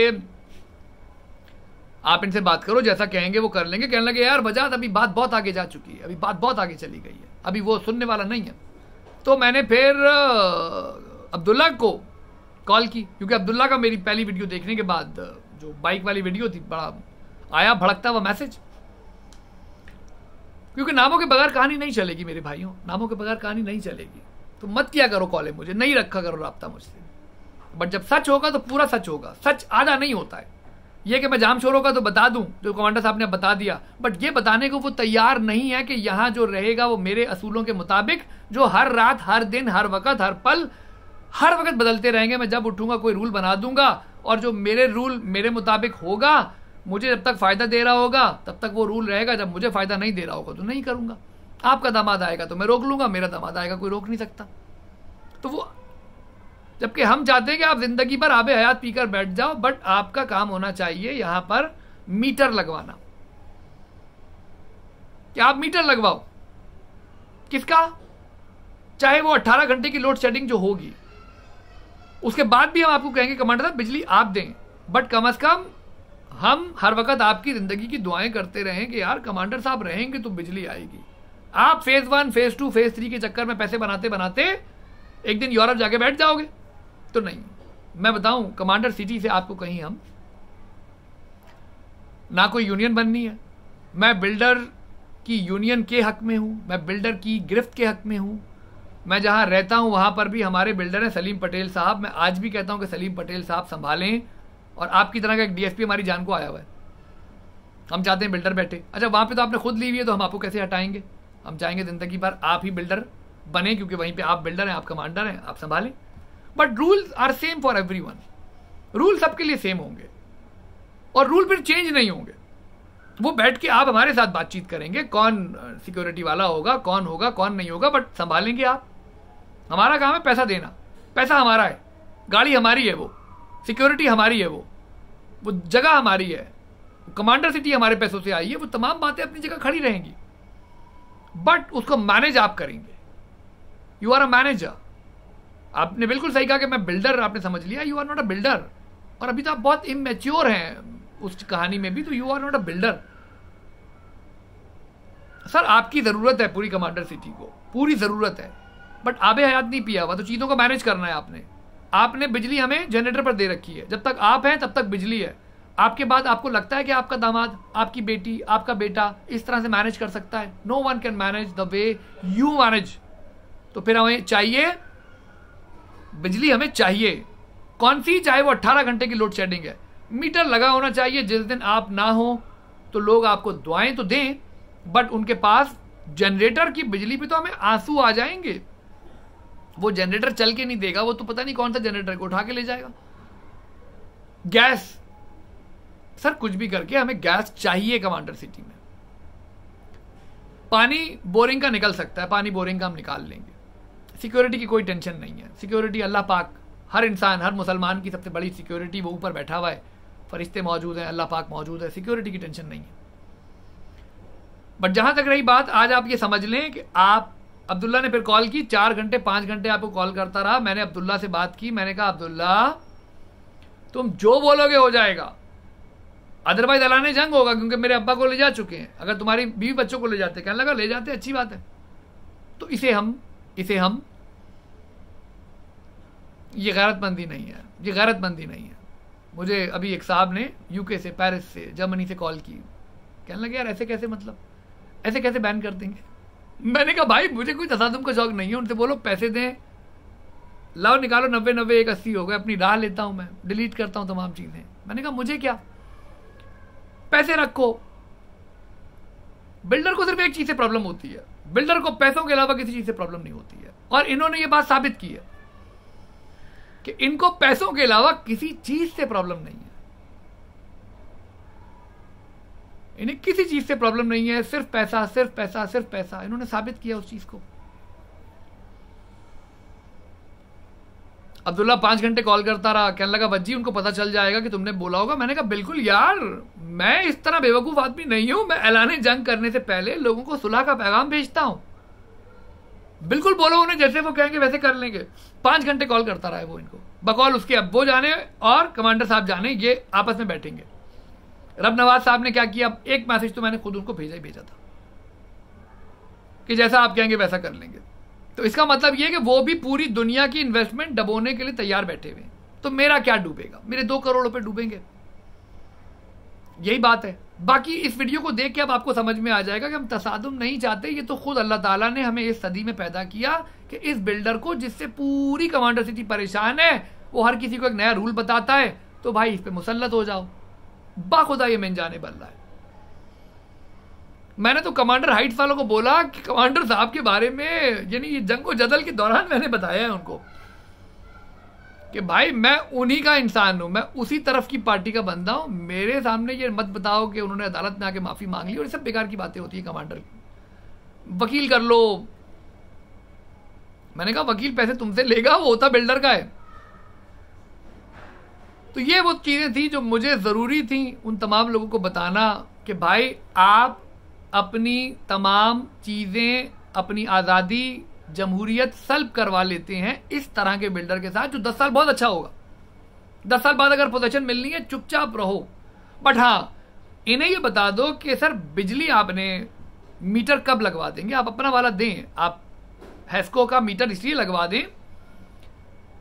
आप इनसे बात करो जैसा कहेंगे वो कर लेंगे कहने लगे यार बजाज अभी बात बहुत आगे जा चुकी है अभी बात बहुत आगे चली गई है अभी वो सुनने वाला नहीं है तो मैंने फिर अब्दुल्ला को कॉल की क्योंकि अब्दुल्ला का मेरी पहली वीडियो देखने के बाद जो बाइक वाली वीडियो थी बड़ा आया भड़कता हुआ मैसेज क्योंकि नामों के बगैर कहानी नहीं चलेगी मेरे भाइयों नामों के बगैर कहानी नहीं चलेगी तो मत किया करो कॉले मुझे नहीं रखा करो रहा मुझसे बट जब सच होगा तो पूरा सच होगा सच आधा नहीं होता है ये कि मैं जाम शोरों का तो बता दूं जो कमांडर साहब ने बता दिया बट ये बताने को वो तैयार नहीं है कि यहाँ जो रहेगा वो मेरे असूलों के मुताबिक जो हर रात हर दिन हर वक्त हर पल हर वक्त बदलते रहेंगे मैं जब उठूंगा कोई रूल बना दूंगा और जो मेरे रूल मेरे मुताबिक होगा मुझे जब तक फ़ायदा दे रहा होगा तब तक वो रूल रहेगा जब मुझे फ़ायदा नहीं दे रहा होगा तो नहीं करूँगा आपका दामाद आएगा तो मैं रोक लूँगा मेरा दामाद आएगा कोई रोक नहीं सकता तो वो जबकि हम चाहते हैं कि आप ज़िंदगी भर आबे हयात पीकर बैठ जाओ बट आपका काम होना चाहिए यहां पर मीटर लगवाना कि आप मीटर लगवाओ किसका चाहे वो 18 घंटे की लोड शेडिंग जो होगी उसके बाद भी हम आपको कहेंगे कमांडर साहब बिजली आप दें बट कम अज़ कम हम हर वक्त आपकी ज़िंदगी की दुआएं करते रहें कि यार कमांडर साहब रहेंगे तो बिजली आएगी आप phase one phase two phase three के चक्कर में पैसे बनाते बनाते एक दिन यूरोप जाके बैठ जाओगे तो नहीं मैं बताऊं कमांडर सिटी से आपको कहीं हम ना कोई यूनियन बननी है मैं बिल्डर की यूनियन के हक में हूं मैं बिल्डर की गिरफ्त के हक में हूं मैं जहां रहता हूं वहां पर भी हमारे बिल्डर हैं सलीम पटेल साहब मैं आज भी कहता हूं कि सलीम पटेल साहब संभालें और आपकी तरह का एक डीएसपी हमारी जान को आया हुआ है हम चाहते हैं बिल्डर बैठे अच्छा वहाँ पे तो आपने खुद ली हुई है तो हम आपको कैसे हटाएंगे हम चाहेंगे ज़िंदगी भर आप ही बिल्डर बने क्योंकि वहीं पे आप बिल्डर हैं आप कमांडर हैं आप संभालें but rules are same for everyone rule सबके लिए सेम होंगे और रूल फिर चेंज नहीं होंगे वो बैठ के आप हमारे साथ बातचीत करेंगे कौन सिक्योरिटी वाला होगा कौन होगा कौन नहीं होगा बट संभालेंगे आप हमारा काम है पैसा देना पैसा हमारा है गाड़ी हमारी है वो सिक्योरिटी हमारी है वो वो जगह हमारी है कमांडर सिटी हमारे पैसों से आई है वो तमाम बातें अपनी जगह खड़ी रहेंगी बट उसको मैनेज आप करेंगे यू आर अ मैनेजर आपने बिल्कुल सही कहा कि मैं बिल्डर आपने समझ लिया you are not a builder और अभी तो आप बहुत इमेच्योर हैं उस कहानी में भी तो you are not a builder sir आपकी ज़रूरत है पूरी कमांडर सिटी को पूरी ज़रूरत है बट आबे हयात नहीं पिया हुआ तो चीज़ों को मैनेज करना है आपने आपने बिजली हमें जनरेटर पर दे रखी है जब तक आप हैं तब तक बिजली है आपके बाद आपको लगता है कि आपका दामाद आपकी बेटी आपका बेटा इस तरह से मैनेज कर सकता है no one can manage the way you manage तो फिर हमें चाहिए बिजली हमें चाहिए कौन सी चाहे वो 18 घंटे की लोड शेडिंग है मीटर लगा होना चाहिए जिस दिन आप ना हो तो लोग आपको दुआएं तो दें बट उनके पास जनरेटर की बिजली पे तो हमें आंसू आ जाएंगे वो जनरेटर चल के नहीं देगा वो तो पता नहीं कौन सा जनरेटर को उठा के ले जाएगा गैस सर कुछ भी करके हमें गैस चाहिए कमांडर सिटी में पानी बोरिंग का निकल सकता है पानी बोरिंग का हम निकाल लेंगे सिक्योरिटी की कोई टेंशन नहीं है सिक्योरिटी अल्लाह पाक हर इंसान हर मुसलमान की सबसे बड़ी सिक्योरिटी वो ऊपर बैठा हुआ है फरिश्ते मौजूद हैं अल्लाह पाक मौजूद है सिक्योरिटी की टेंशन नहीं है बट जहाँ तक रही बात आज आप ये समझ लें कि आप अब्दुल्ला ने फिर कॉल की चार घंटे पाँच घंटे आपको कॉल करता रहा मैंने अब्दुल्ला से बात की मैंने कहा अब्दुल्ला तुम जो बोलोगे हो जाएगा अदरवाइज अलाने जंग होगा क्योंकि मेरे अब्बा को ले जा चुके हैं अगर तुम्हारी बीवी बच्चों को ले जाते कहने लगा ले जाते अच्छी बात है तो इसे हम इसे हम ये गैरतमंदी नहीं है ये गैरतमंदी नहीं है मुझे अभी एक साहब ने यूके से पेरिस से जर्मनी से कॉल की कहने लगे यार ऐसे कैसे मतलब ऐसे कैसे बैन कर देंगे मैंने कहा भाई मुझे कोई तसादम का शौक नहीं है उनसे बोलो पैसे दें लाओ निकालो नब्बे नब्बे एक अस्सी हो गए अपनी राह लेता हूँ मैं डिलीट करता हूँ तमाम चीज़ें मैंने कहा मुझे क्या पैसे रखो बिल्डर को सिर्फ एक चीज से प्रॉब्लम होती है बिल्डर को पैसों के अलावा किसी चीज से प्रॉब्लम नहीं होती है और इन्होंने ये बात साबित की है कि इनको पैसों के अलावा किसी चीज से प्रॉब्लम नहीं है इन्हें किसी चीज से प्रॉब्लम नहीं है सिर्फ पैसा सिर्फ पैसा सिर्फ पैसा इन्होंने साबित किया उस चीज को अब्दुल्ला पांच घंटे कॉल करता रहा कहने लगा भज्जी उनको पता चल जाएगा कि तुमने बोला होगा मैंने कहा बिल्कुल यार मैं इस तरह बेवकूफ़ आदमी नहीं हूं मैं ऐलान जंग करने से पहले लोगों को सुलह का पैगाम भेजता हूं बिल्कुल बोलो उन्हें जैसे वो कहेंगे वैसे कर लेंगे पांच घंटे कॉल करता रहा है वो इनको बकौल उसके अब्बो जाने और कमांडर साहब जाने ये आपस में बैठेंगे रब नवाज साहब ने क्या किया एक मैसेज तो मैंने खुद उनको भेजा ही भेजा था कि जैसा आप कहेंगे वैसा कर लेंगे तो इसका मतलब ये कि वो भी पूरी दुनिया की इन्वेस्टमेंट डबोने के लिए तैयार बैठे हुए तो मेरा क्या डूबेगा मेरे दो करोड़ रुपए डूबेंगे यही बात है बाकी इस वीडियो को देख के अब आपको समझ में आ जाएगा कि हम तसादम नहीं चाहते ये तो खुद अल्लाह ताला ने हमें इस सदी में पैदा किया कि इस बिल्डर को जिससे पूरी कमांडर सिटी परेशान है वो हर किसी को एक नया रूल बताता है तो भाई इस पर मुसलत हो जाओ बाखुदा ये मैं जाने बल्ला है मैंने तो कमांडर हाइट्स वालों को बोला कि कमांडर साहब के बारे में यानी ये जंगो जदल के दौरान मैंने बताया है उनको कि भाई मैं उन्हीं का इंसान हूं मैं उसी तरफ की पार्टी का बंदा हूं मेरे सामने ये मत बताओ कि उन्होंने अदालत में आके माफ़ी मांग ली और ये सब बेकार की बातें होती है कमांडर की वकील कर लो मैंने कहा वकील पैसे तुमसे लेगा वो होता बिल्डर का है तो ये वो चीज़ें थी जो मुझे ज़रूरी थी उन तमाम लोगों को बताना कि भाई आप अपनी तमाम चीज़ें अपनी आज़ादी जमहूरियत सल्ब करवा लेते हैं इस तरह के बिल्डर के साथ जो दस साल बहुत अच्छा होगा दस साल बाद अगर पोजेशन मिलनी है चुपचाप रहो बट हाँ इन्हें ये बता दो कि सर बिजली आपने मीटर कब लगवा देंगे आप अपना वाला दें आप हैस्को का मीटर इसलिए लगवा दें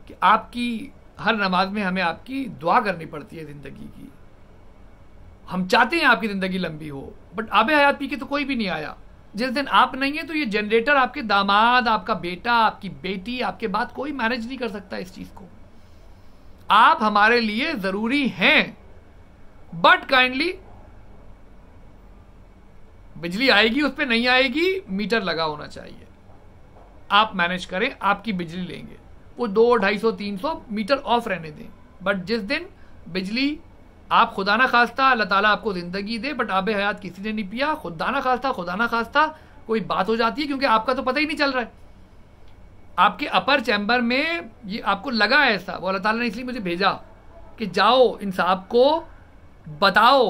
कि आपकी हर नमाज में हमें आपकी दुआ करनी पड़ती है ज़िंदगी की हम चाहते हैं आपकी ज़िंदगी लंबी हो बट आबे हयात पी के तो कोई भी नहीं आया जिस दिन आप नहीं है तो ये जनरेटर आपके दामाद आपका बेटा आपकी बेटी आपके बाद कोई मैनेज नहीं कर सकता इस चीज को आप हमारे लिए जरूरी हैं बट काइंडली बिजली आएगी उस पर नहीं आएगी मीटर लगा होना चाहिए आप मैनेज करें आपकी बिजली लेंगे वो दो ढाई सौ तीन सौ मीटर ऑफ रहने दें बट जिस दिन बिजली आप खुदा ना खास्ता अल्लाह ताला आपको ज़िंदगी दे बट आब हयात किसी ने नहीं पिया खुदा ना खास्ता खुदा ना खास्ता कोई बात हो जाती है क्योंकि आपका तो पता ही नहीं चल रहा है आपके अपर चैम्बर में ये आपको लगा है ऐसा वो अल्लाह ताला ने इसलिए मुझे भेजा कि जाओ इन साहब को बताओ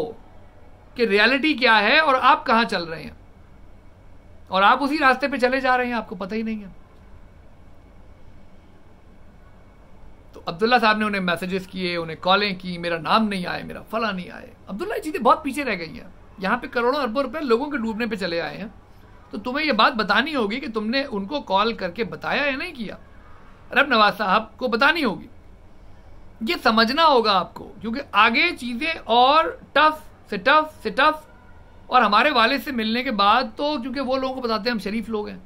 कि रियलिटी क्या है और आप कहाँ चल रहे हैं और आप उसी रास्ते पे चले जा रहे हैं आपको पता ही नहीं है अब्दुल्ला साहब ने उन्हें मैसेजेस किए उन्हें कॉलें की मेरा नाम नहीं आया मेरा फला नहीं आए अब्दुल्ला चीज़ें तो बहुत पीछे रह गई हैं यहाँ पे करोड़ों अरबों रुपए लोगों के डूबने पे चले आए हैं तो तुम्हें ये बात बतानी होगी कि तुमने उनको कॉल करके बताया या नहीं किया रब नवाज साहब को बतानी होगी ये समझना होगा आपको क्योंकि आगे चीज़ें और टफ से टफ से टफ और हमारे वाले से मिलने के बाद तो क्योंकि वो लोगों को बताते हैं हम शरीफ लोग हैं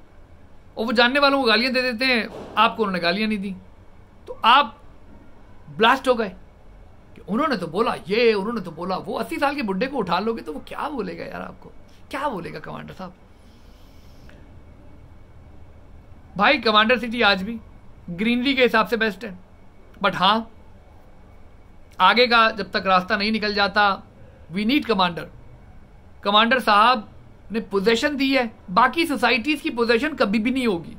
और वो जानने वालों को गालियाँ दे देते हैं आपको उन्होंने गालियाँ नहीं दी तो आप ब्लास्ट हो गए उन्होंने तो बोला ये उन्होंने तो बोला वो अस्सी साल के बुढ़े को उठा लोगे तो वो क्या बोलेगा यार आपको क्या बोलेगा कमांडर साहब भाई कमांडर सिटी आज भी ग्रीनरी के हिसाब से बेस्ट है बट हाँ आगे का जब तक रास्ता नहीं निकल जाता वी नीड कमांडर कमांडर साहब ने पोजेशन दी है बाकी सोसाइटीज़ की पोजेशन कभी भी नहीं होगी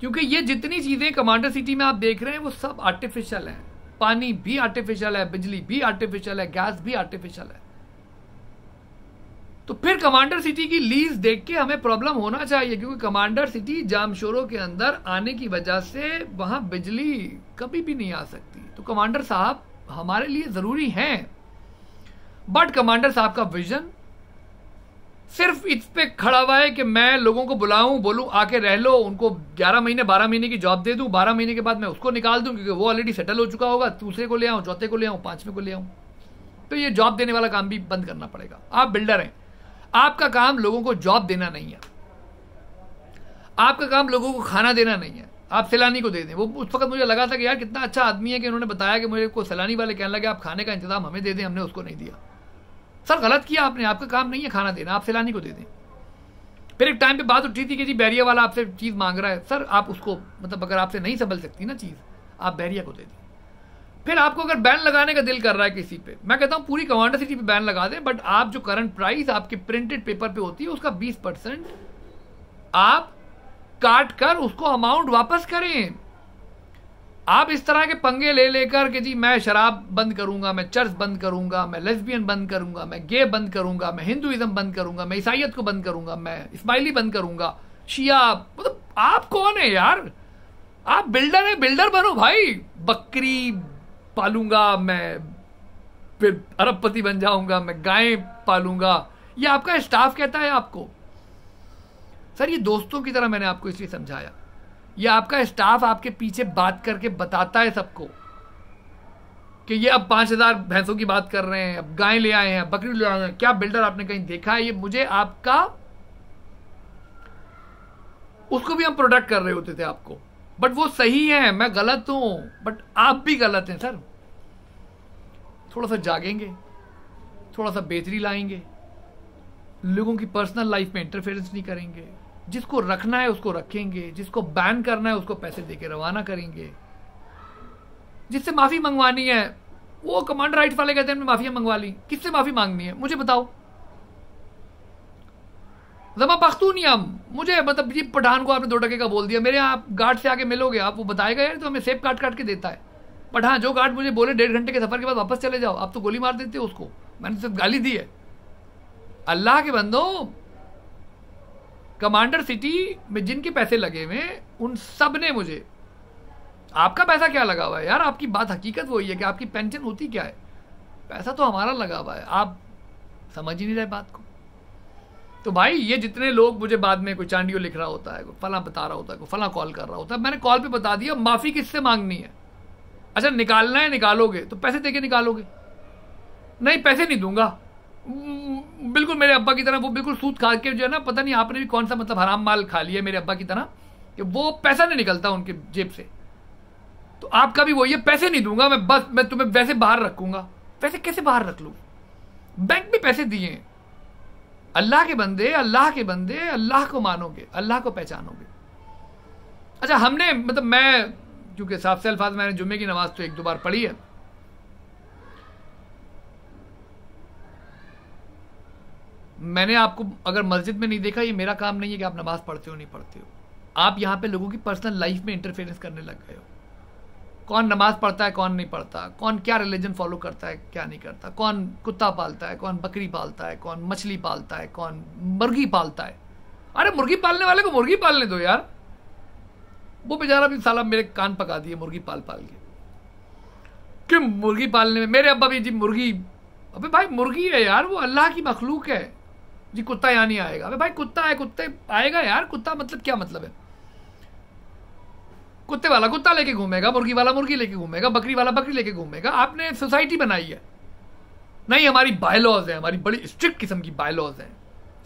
क्योंकि ये जितनी चीज़ें कमांडर सिटी में आप देख रहे हैं वो सब आर्टिफिशियल हैं पानी भी आर्टिफिशियल है बिजली भी आर्टिफिशियल है गैस भी आर्टिफिशियल है तो फिर कमांडर सिटी की लीज देख के हमें प्रॉब्लम होना चाहिए क्योंकि कमांडर सिटी जामशोरों के अंदर आने की वजह से वहां बिजली कभी भी नहीं आ सकती तो कमांडर साहब हमारे लिए ज़रूरी हैं बट कमांडर साहब का विजन सिर्फ इस पे खड़ा हुआ है कि मैं लोगों को बुलाऊं बोलूं आके रह लो उनको ग्यारह महीने बारह महीने की जॉब दे दूं बारह महीने के बाद मैं उसको निकाल दूं क्योंकि वो ऑलरेडी सेटल हो चुका होगा दूसरे को ले आऊं चौथे को ले आऊं पांचवें को ले आऊं तो ये जॉब देने वाला काम भी बंद करना पड़ेगा आप बिल्डर हैं आपका काम लोगों को जॉब देना नहीं है आपका काम लोगों को खाना देना नहीं है आप सैलानी को दे दें वो उस वक्त मुझे लगा था कि यार कितना अच्छा आदमी है कि उन्होंने बताया कि मुझे को सैलानी वाले कहने लगे आप खाने का इंतजाम हमें दे दें हमने उसको नहीं दिया सर गलत किया आपने आपका काम नहीं है खाना देना आप सैलानी को दे दें फिर एक टाइम पे बात उठी थी कि जी बैरिया वाला आपसे चीज़ मांग रहा है सर आप उसको मतलब अगर आपसे नहीं संभल सकती ना चीज़ आप बैरिया को दे दें फिर आपको अगर बैन लगाने का दिल कर रहा है किसी पे मैं कहता हूँ पूरी कमांडर सिटी पे बैन लगा दें बट आप जो करंट प्राइस आपके प्रिंटेड पेपर पे होती है उसका 20 परसेंट आप काट कर उसको अमाउंट वापस करें आप इस तरह के पंगे ले लेकर कि जी मैं शराब बंद करूंगा मैं चर्च बंद करूंगा मैं लेस्बियन बंद करूंगा मैं गे बंद करूंगा मैं हिंदुज़म बंद करूंगा मैं ईसाइत को बंद करूंगा मैं इस्माइली बंद करूंगा शिया मतलब आप कौन है यार आप बिल्डर है बिल्डर बनो भाई बकरी पालूंगा मैं फिर अरबपति बन जाऊंगा मैं गाय पालूंगा ये आपका स्टाफ कहता है आपको सर ये दोस्तों की तरह मैंने आपको इसलिए समझाया ये आपका स्टाफ आपके पीछे बात करके बताता है सबको कि ये अब पांच हज़ार भैंसों की बात कर रहे हैं अब गाय ले आए हैं बकरी ले आए हैं क्या बिल्डर आपने कहीं देखा है ये मुझे आपका उसको भी हम प्रोडक्ट कर रहे होते थे आपको बट वो सही है मैं गलत हूं बट आप भी गलत हैं सर थोड़ा सा जागेंगे थोड़ा सा बेहतरी लाएंगे लोगों की पर्सनल लाइफ में इंटरफेरेंस नहीं करेंगे जिसको रखना है उसको रखेंगे जिसको बैन करना है उसको पैसे देके रवाना करेंगे जिससे माफ़ी मंगवानी है वो कमांडर राइट वाले कहते हैं हमने मंगवा ली किससे माफ़ी मांगनी है मुझे बताओ जमा पख्तूनियम मुझे मतलब जी पठान को आपने दो टके का बोल दिया मेरे आप गार्ड से आके मिलोगे आप वो बताएगा यार तो हमें सेब काट काट के देता है पठान जो गार्ड मुझे बोले डेढ़ घंटे के सफ़र के बाद वापस चले जाओ आप तो गोली मार देते हो उसको मैंने तो सिर्फ गाली दी है अल्लाह के बंदो कमांडर सिटी में जिनके पैसे लगे हुए उन सब ने मुझे आपका पैसा क्या लगा हुआ है यार आपकी बात हकीकत वही है कि आपकी पेंशन होती क्या है पैसा तो हमारा लगा हुआ है आप समझ ही नहीं रहे बात को तो भाई ये जितने लोग मुझे बाद में कोई चांडियो लिख रहा होता है कोई फला बता रहा होता है कोई फला कॉल कर रहा होता है मैंने कॉल पे बता दिया माफ़ी किससे मांगनी है अच्छा निकालना है निकालोगे तो पैसे दे के निकालोगे नहीं पैसे नहीं दूंगा बिल्कुल मेरे अब्बा की तरह वो बिल्कुल सूद खा के जो है ना पता नहीं आपने भी कौन सा मतलब हराम माल खा लिया मेरे अब्बा की तरह कि वो पैसा नहीं निकलता उनके जेब से तो आपका भी वही ये पैसे नहीं दूंगा मैं बस मैं तुम्हें वैसे बाहर रखूंगा पैसे कैसे बाहर रख लूँ बैंक में पैसे दिए हैं अल्लाह के बंदे अल्लाह के बंदे अल्लाह को मानोगे अल्लाह को पहचानोगे अच्छा हमने मतलब मैं क्योंकि साफ से अल्फाज मैंने जुम्मे की नमाज तो एक दो बार पढ़ी है मैंने आपको अगर मस्जिद में नहीं देखा ये मेरा काम नहीं है कि आप नमाज पढ़ते हो नहीं पढ़ते हो आप यहाँ पे लोगों की पर्सनल लाइफ में इंटरफेरेंस करने लग गए हो कौन नमाज पढ़ता है कौन नहीं पढ़ता कौन क्या रिलीजन फॉलो करता है क्या नहीं करता कौन कुत्ता पालता है कौन बकरी पालता है कौन मछली पालता है कौन मुर्गी पालता है अरे मुर्गी पालने वाले को मुर्गी पालने दो यार वो बेचारा भी साला मेरे कान पका दिए मुर्गी पाल पाल के क्यों मुर्गी पालने में मेरे अब्बा भी जी मुर्गी अबे भाई मुर्गी है यार वो अल्लाह की मखलूक है जी कुत्ता यहाँ नहीं आएगा अबे भाई कुत्ता है कुत्ते आएगा यार कुत्ता मतलब क्या मतलब है कुत्ते वाला कुत्ता लेके घूमेगा मुर्गी वाला मुर्गी लेके घूमेगा बकरी वाला बकरी लेके घूमेगा आपने सोसाइटी बनाई है नहीं हमारी बायलॉज है हमारी बड़ी स्ट्रिक्ट किस्म की बायलॉज है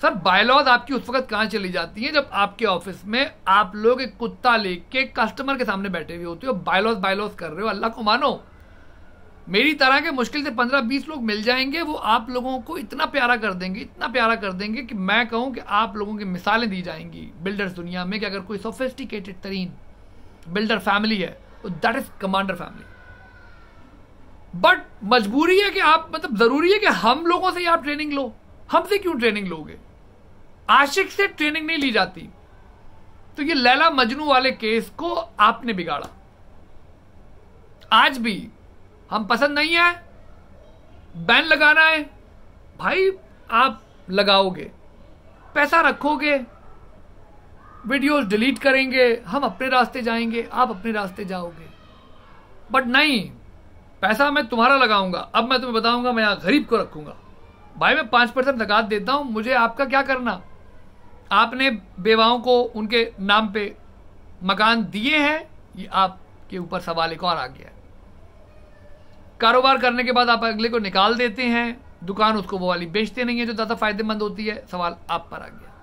सर बायलॉज आपकी उस वक्त कहाँ चली जाती है जब आपके ऑफिस में आप लोग एक कुत्ता लेके कस्टमर के सामने बैठे हुए होते हो बायलॉज बायलॉज कर रहे हो अल्लाह को मानो मेरी तरह के मुश्किल से पंद्रह बीस लोग मिल जाएंगे वो आप लोगों को इतना प्यारा कर देंगे इतना प्यारा कर देंगे कि मैं कहूँ कि आप लोगों की मिसालें दी जाएंगी बिल्डर्स दुनिया में कि अगर कोई सोफिस्टिकेटेड तरीन बिल्डर फैमिली है तो that is commander family but मजबूरी है कि आप मतलब ज़रूरी है कि हम लोगों से ही आप ट्रेनिंग लो हमसे क्यों ट्रेनिंग लोगे आशिक से ट्रेनिंग नहीं ली जाती तो ये लैला मजनू वाले केस को आपने बिगाड़ा आज भी हम पसंद नहीं है बैन लगाना है भाई आप लगाओगे पैसा रखोगे वीडियोस डिलीट करेंगे हम अपने रास्ते जाएंगे आप अपने रास्ते जाओगे बट नहीं पैसा मैं तुम्हारा लगाऊंगा अब मैं तुम्हें बताऊंगा मैं यहाँ गरीब को रखूंगा भाई मैं पाँच परसेंट लगा देता हूँ मुझे आपका क्या करना आपने बेवाओं को उनके नाम पे मकान दिए हैं ये आपके ऊपर सवाल एक और आ गया है कारोबार करने के बाद आप अगले को निकाल देते हैं दुकान उसको वो वाली बेचते नहीं है जो ज़्यादा फायदेमंद होती है सवाल आप पर आ गया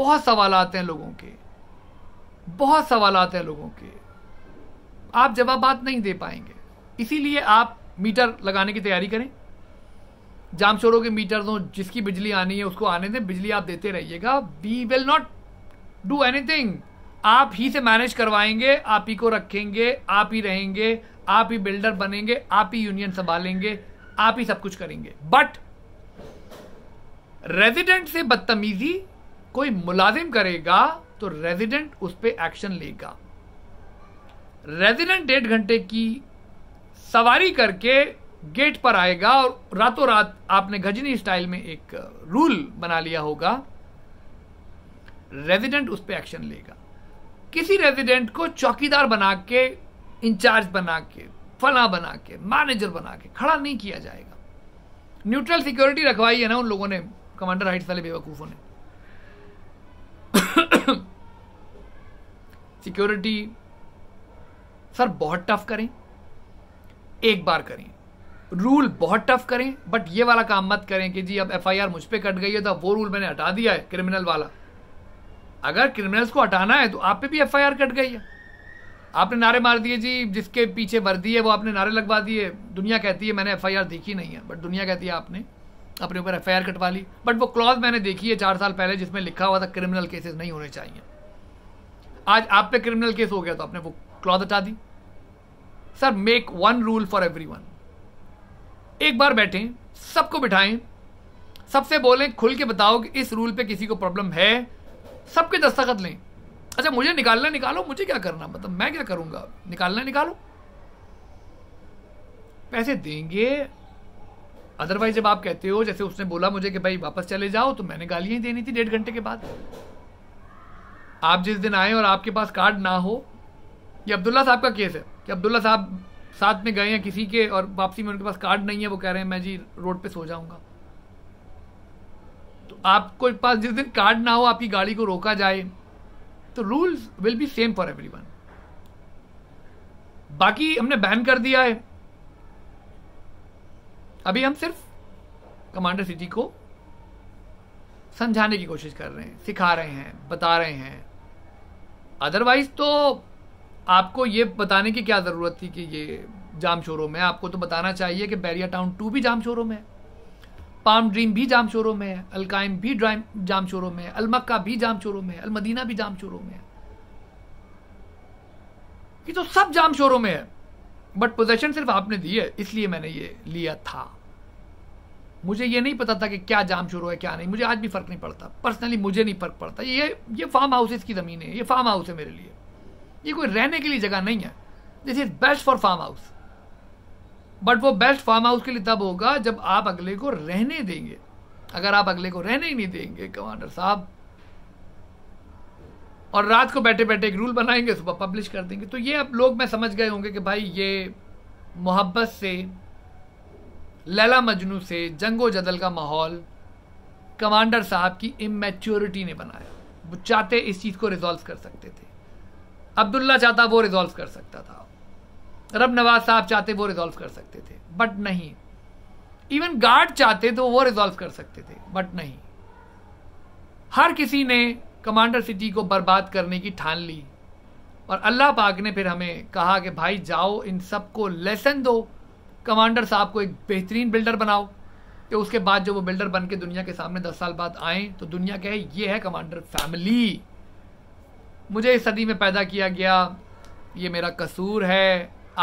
बहुत सवाल आते हैं लोगों के बहुत सवाल आते हैं लोगों के आप जवाब बात नहीं दे पाएंगे इसीलिए आप मीटर लगाने की तैयारी करें जामशोरों के मीटर हों जिसकी बिजली आनी है उसको आने दें बिजली आप देते रहिएगा we will not do anything आप ही से मैनेज करवाएंगे आप ही को रखेंगे आप ही रहेंगे आप ही बिल्डर बनेंगे आप ही यूनियन संभालेंगे आप ही सब कुछ करेंगे बट रेजिडेंट से बदतमीजी कोई मुलाजिम करेगा तो रेजिडेंट उस पर एक्शन लेगा रेजिडेंट डेढ़ घंटे की सवारी करके गेट पर आएगा और रातों रात आपने गजनी स्टाइल में एक रूल बना लिया होगा रेजिडेंट उस पर एक्शन लेगा किसी रेजिडेंट को चौकीदार बना के इंचार्ज बना के फला बना के मैनेजर बना के खड़ा नहीं किया जाएगा न्यूट्रल सिक्योरिटी रखवाई है ना उन लोगों ने कमांडर हाइट्स वाले बेवकूफ़ों ने सिक्योरिटी सर बहुत टफ करें एक बार करें रूल बहुत टफ करें बट ये वाला काम मत करें कि जी अब एफआईआर मुझ पर कट गई है तो अब वो रूल मैंने हटा दिया है क्रिमिनल वाला अगर क्रिमिनल्स को हटाना है तो आप पे भी एफआईआर कट गई है आपने नारे मार दिए जी जिसके पीछे वर्दी है वो आपने नारे लगवा दिए दुनिया कहती है मैंने एफ देखी नहीं है बट दुनिया कहती है आपने अपने ऊपर एफ कटवा ली बट वो क्लॉज मैंने देखी है चार साल पहले जिसमें लिखा हुआ था क्रिमिनल केसेस नहीं होने चाहिए आज आप पे क्रिमिनल केस हो गया तो आपने वो क्लॉज हटा दी sir make one rule for every एक बार बैठें सबको बिठाएं सबसे बोलें खुल के बताओ कि इस रूल पे किसी को प्रॉब्लम है सबके दस्तखत लें अच्छा मुझे निकालना निकालो मुझे क्या करना मतलब मैं क्या करूंगा निकालना निकालो पैसे देंगे अदरवाइज जब आप कहते हो जैसे उसने बोला मुझे कि भाई वापस चले जाओ तो मैंने गालियां देनी थी डेढ़ घंटे के बाद आप जिस दिन आए और आपके पास कार्ड ना हो ये अब्दुल्ला साहब का केस है कि अब्दुल्ला साहब साथ में गए हैं किसी के और वापसी में उनके पास कार्ड नहीं है वो कह रहे हैं मैं जी रोड पे सो जाऊंगा तो आपको पास जिस दिन कार्ड ना हो आपकी गाड़ी को रोका जाए तो rules will be same for everyone बाकी हमने बैन कर दिया है अभी हम सिर्फ कमांडर सिटी को समझाने की कोशिश कर रहे हैं सिखा रहे हैं बता रहे हैं अदरवाइज तो आपको ये बताने की क्या ज़रूरत थी कि ये जाम शोरूम है आपको तो बताना चाहिए कि बैरिया टाउन टू भी जाम शोरूम है पाम ड्रीम भी जाम शोरों में है अलकाइम भी जाम शोरों में है अलमक्का भी जाम शोरों में है अलमदीना भी जाम शोरों में है ये तो सब जाम शोरों में है बट पोजेशन सिर्फ आपने दी है इसलिए मैंने ये लिया था मुझे ये नहीं पता था कि क्या जाम शुरू है क्या नहीं मुझे आज भी फ़र्क नहीं पड़ता पर्सनली मुझे नहीं फ़र्क पड़ता ये ये फार्म हाउसेज की ज़मीन है ये फार्म हाउस है मेरे लिए ये कोई रहने के लिए जगह नहीं है this is best for farm house but वो बेस्ट फार्म हाउस के लिए तब होगा जब आप अगले को रहने देंगे अगर आप अगले को रहने ही नहीं देंगे कमांडर साहब और रात को बैठे बैठे एक रूल बनाएंगे सुबह पब्लिश कर देंगे तो ये अब लोग मैं समझ गए होंगे कि भाई ये मोहब्बत से लैला मजनू से जंगो जदल का माहौल कमांडर साहब की इमेच्योरिटी ने बनाया वो चाहते इस चीज़ को रिजॉल्व कर सकते थे अब्दुल्ला चाहता वो रिजॉल्व कर सकता था रब नवाज साहब चाहते वो रिजॉल्व कर सकते थे बट नहीं इवन गार्ड चाहते तो वो रिजॉल्व कर सकते थे बट नहीं हर किसी ने कमांडर सिटी को बर्बाद करने की ठान ली और अल्लाह पाक ने फिर हमें कहा कि भाई जाओ इन सबको लेसन दो कमांडर साहब को एक बेहतरीन बिल्डर बनाओ कि उसके बाद जब वो बिल्डर बन के दुनिया के सामने दस साल बाद आए तो दुनिया कहे है ये है कमांडर फैमिली मुझे इस सदी में पैदा किया गया ये मेरा कसूर है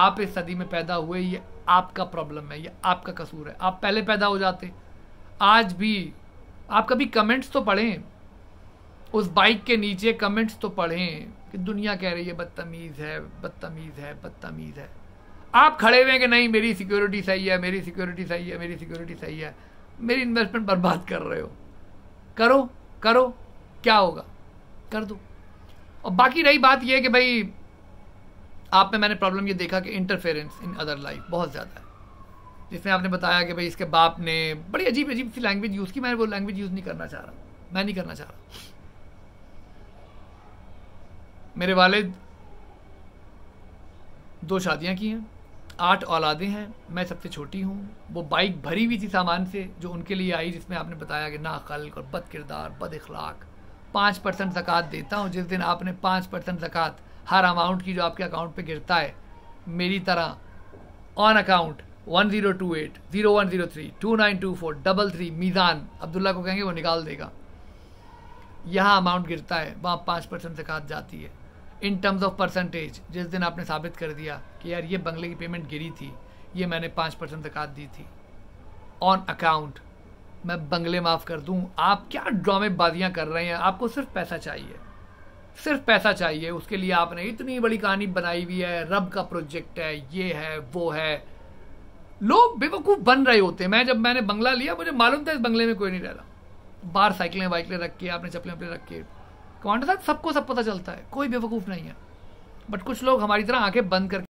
आप इस सदी में पैदा हुए ये आपका प्रॉब्लम है ये आपका कसूर है आप पहले पैदा हो जाते आज भी आप कभी कमेंट्स तो पढ़ें उस बाइक के नीचे कमेंट्स तो पढ़ें कि दुनिया कह रही है बदतमीज़ है बदतमीज़ है बदतमीज़ है आप खड़े हुए कि नहीं मेरी सिक्योरिटी सही है मेरी सिक्योरिटी सही है मेरी सिक्योरिटी सही है मेरी इन्वेस्टमेंट बर्बाद कर रहे हो करो करो क्या होगा कर दो और बाकी रही बात यह कि भाई आप में मैंने प्रॉब्लम ये देखा कि इंटरफेरेंस इन अदर लाइफ बहुत ज़्यादा है जिसमें आपने बताया कि भाई इसके बाप ने बड़ी अजीब अजीब सी लैंग्वेज यूज़ की मैं वो लैंग्वेज यूज़ नहीं करना चाह रहा मैं नहीं करना चाह रहा मेरे वालिद दो शादियाँ की हैं आठ औलादें हैं मैं सबसे छोटी हूँ वो बाइक भरी हुई थी सामान से जो उनके लिए आई जिसमें आपने बताया कि ना खल्क और बद किरदार बद अखलाक पाँच परसेंट जक़ात देता हूँ जिस दिन आपने पाँच परसेंट जक़ात हर अमाउंट की जो आपके अकाउंट पे गिरता है मेरी तरह on account one zero two eight zero one zero three two nine two four double three Mizan Abdullah को कहेंगे वो निकाल देगा यहाँ अमाउंट गिरता है वहाँ पाँच परसेंट से काट जाती है इन टर्म्स ऑफ परसेंटेज जिस दिन आपने साबित कर दिया कि यार ये बंगले की पेमेंट गिरी थी ये मैंने पाँच परसेंट जक़ात दी थी ऑन अकाउंट मैं बंगले माफ़ कर दूँ आप क्या ड्रामेबाजियाँ कर रहे हैं आपको सिर्फ पैसा चाहिए सिर्फ पैसा चाहिए उसके लिए आपने इतनी बड़ी कहानी बनाई हुई है रब का प्रोजेक्ट है ये है वो है लोग बेवकूफ़ बन रहे होते हैं मैं जब मैंने बंगला लिया मुझे मालूम था इस बंगले में कोई नहीं रह रहा बाहर साइकिलें वाइकलें रख के आपने चप्पलें वपलें रख के कमांडर साहब सबको सब पता चलता है कोई बेवकूफ़ नहीं है बट कुछ लोग हमारी तरह आंखें बंद करके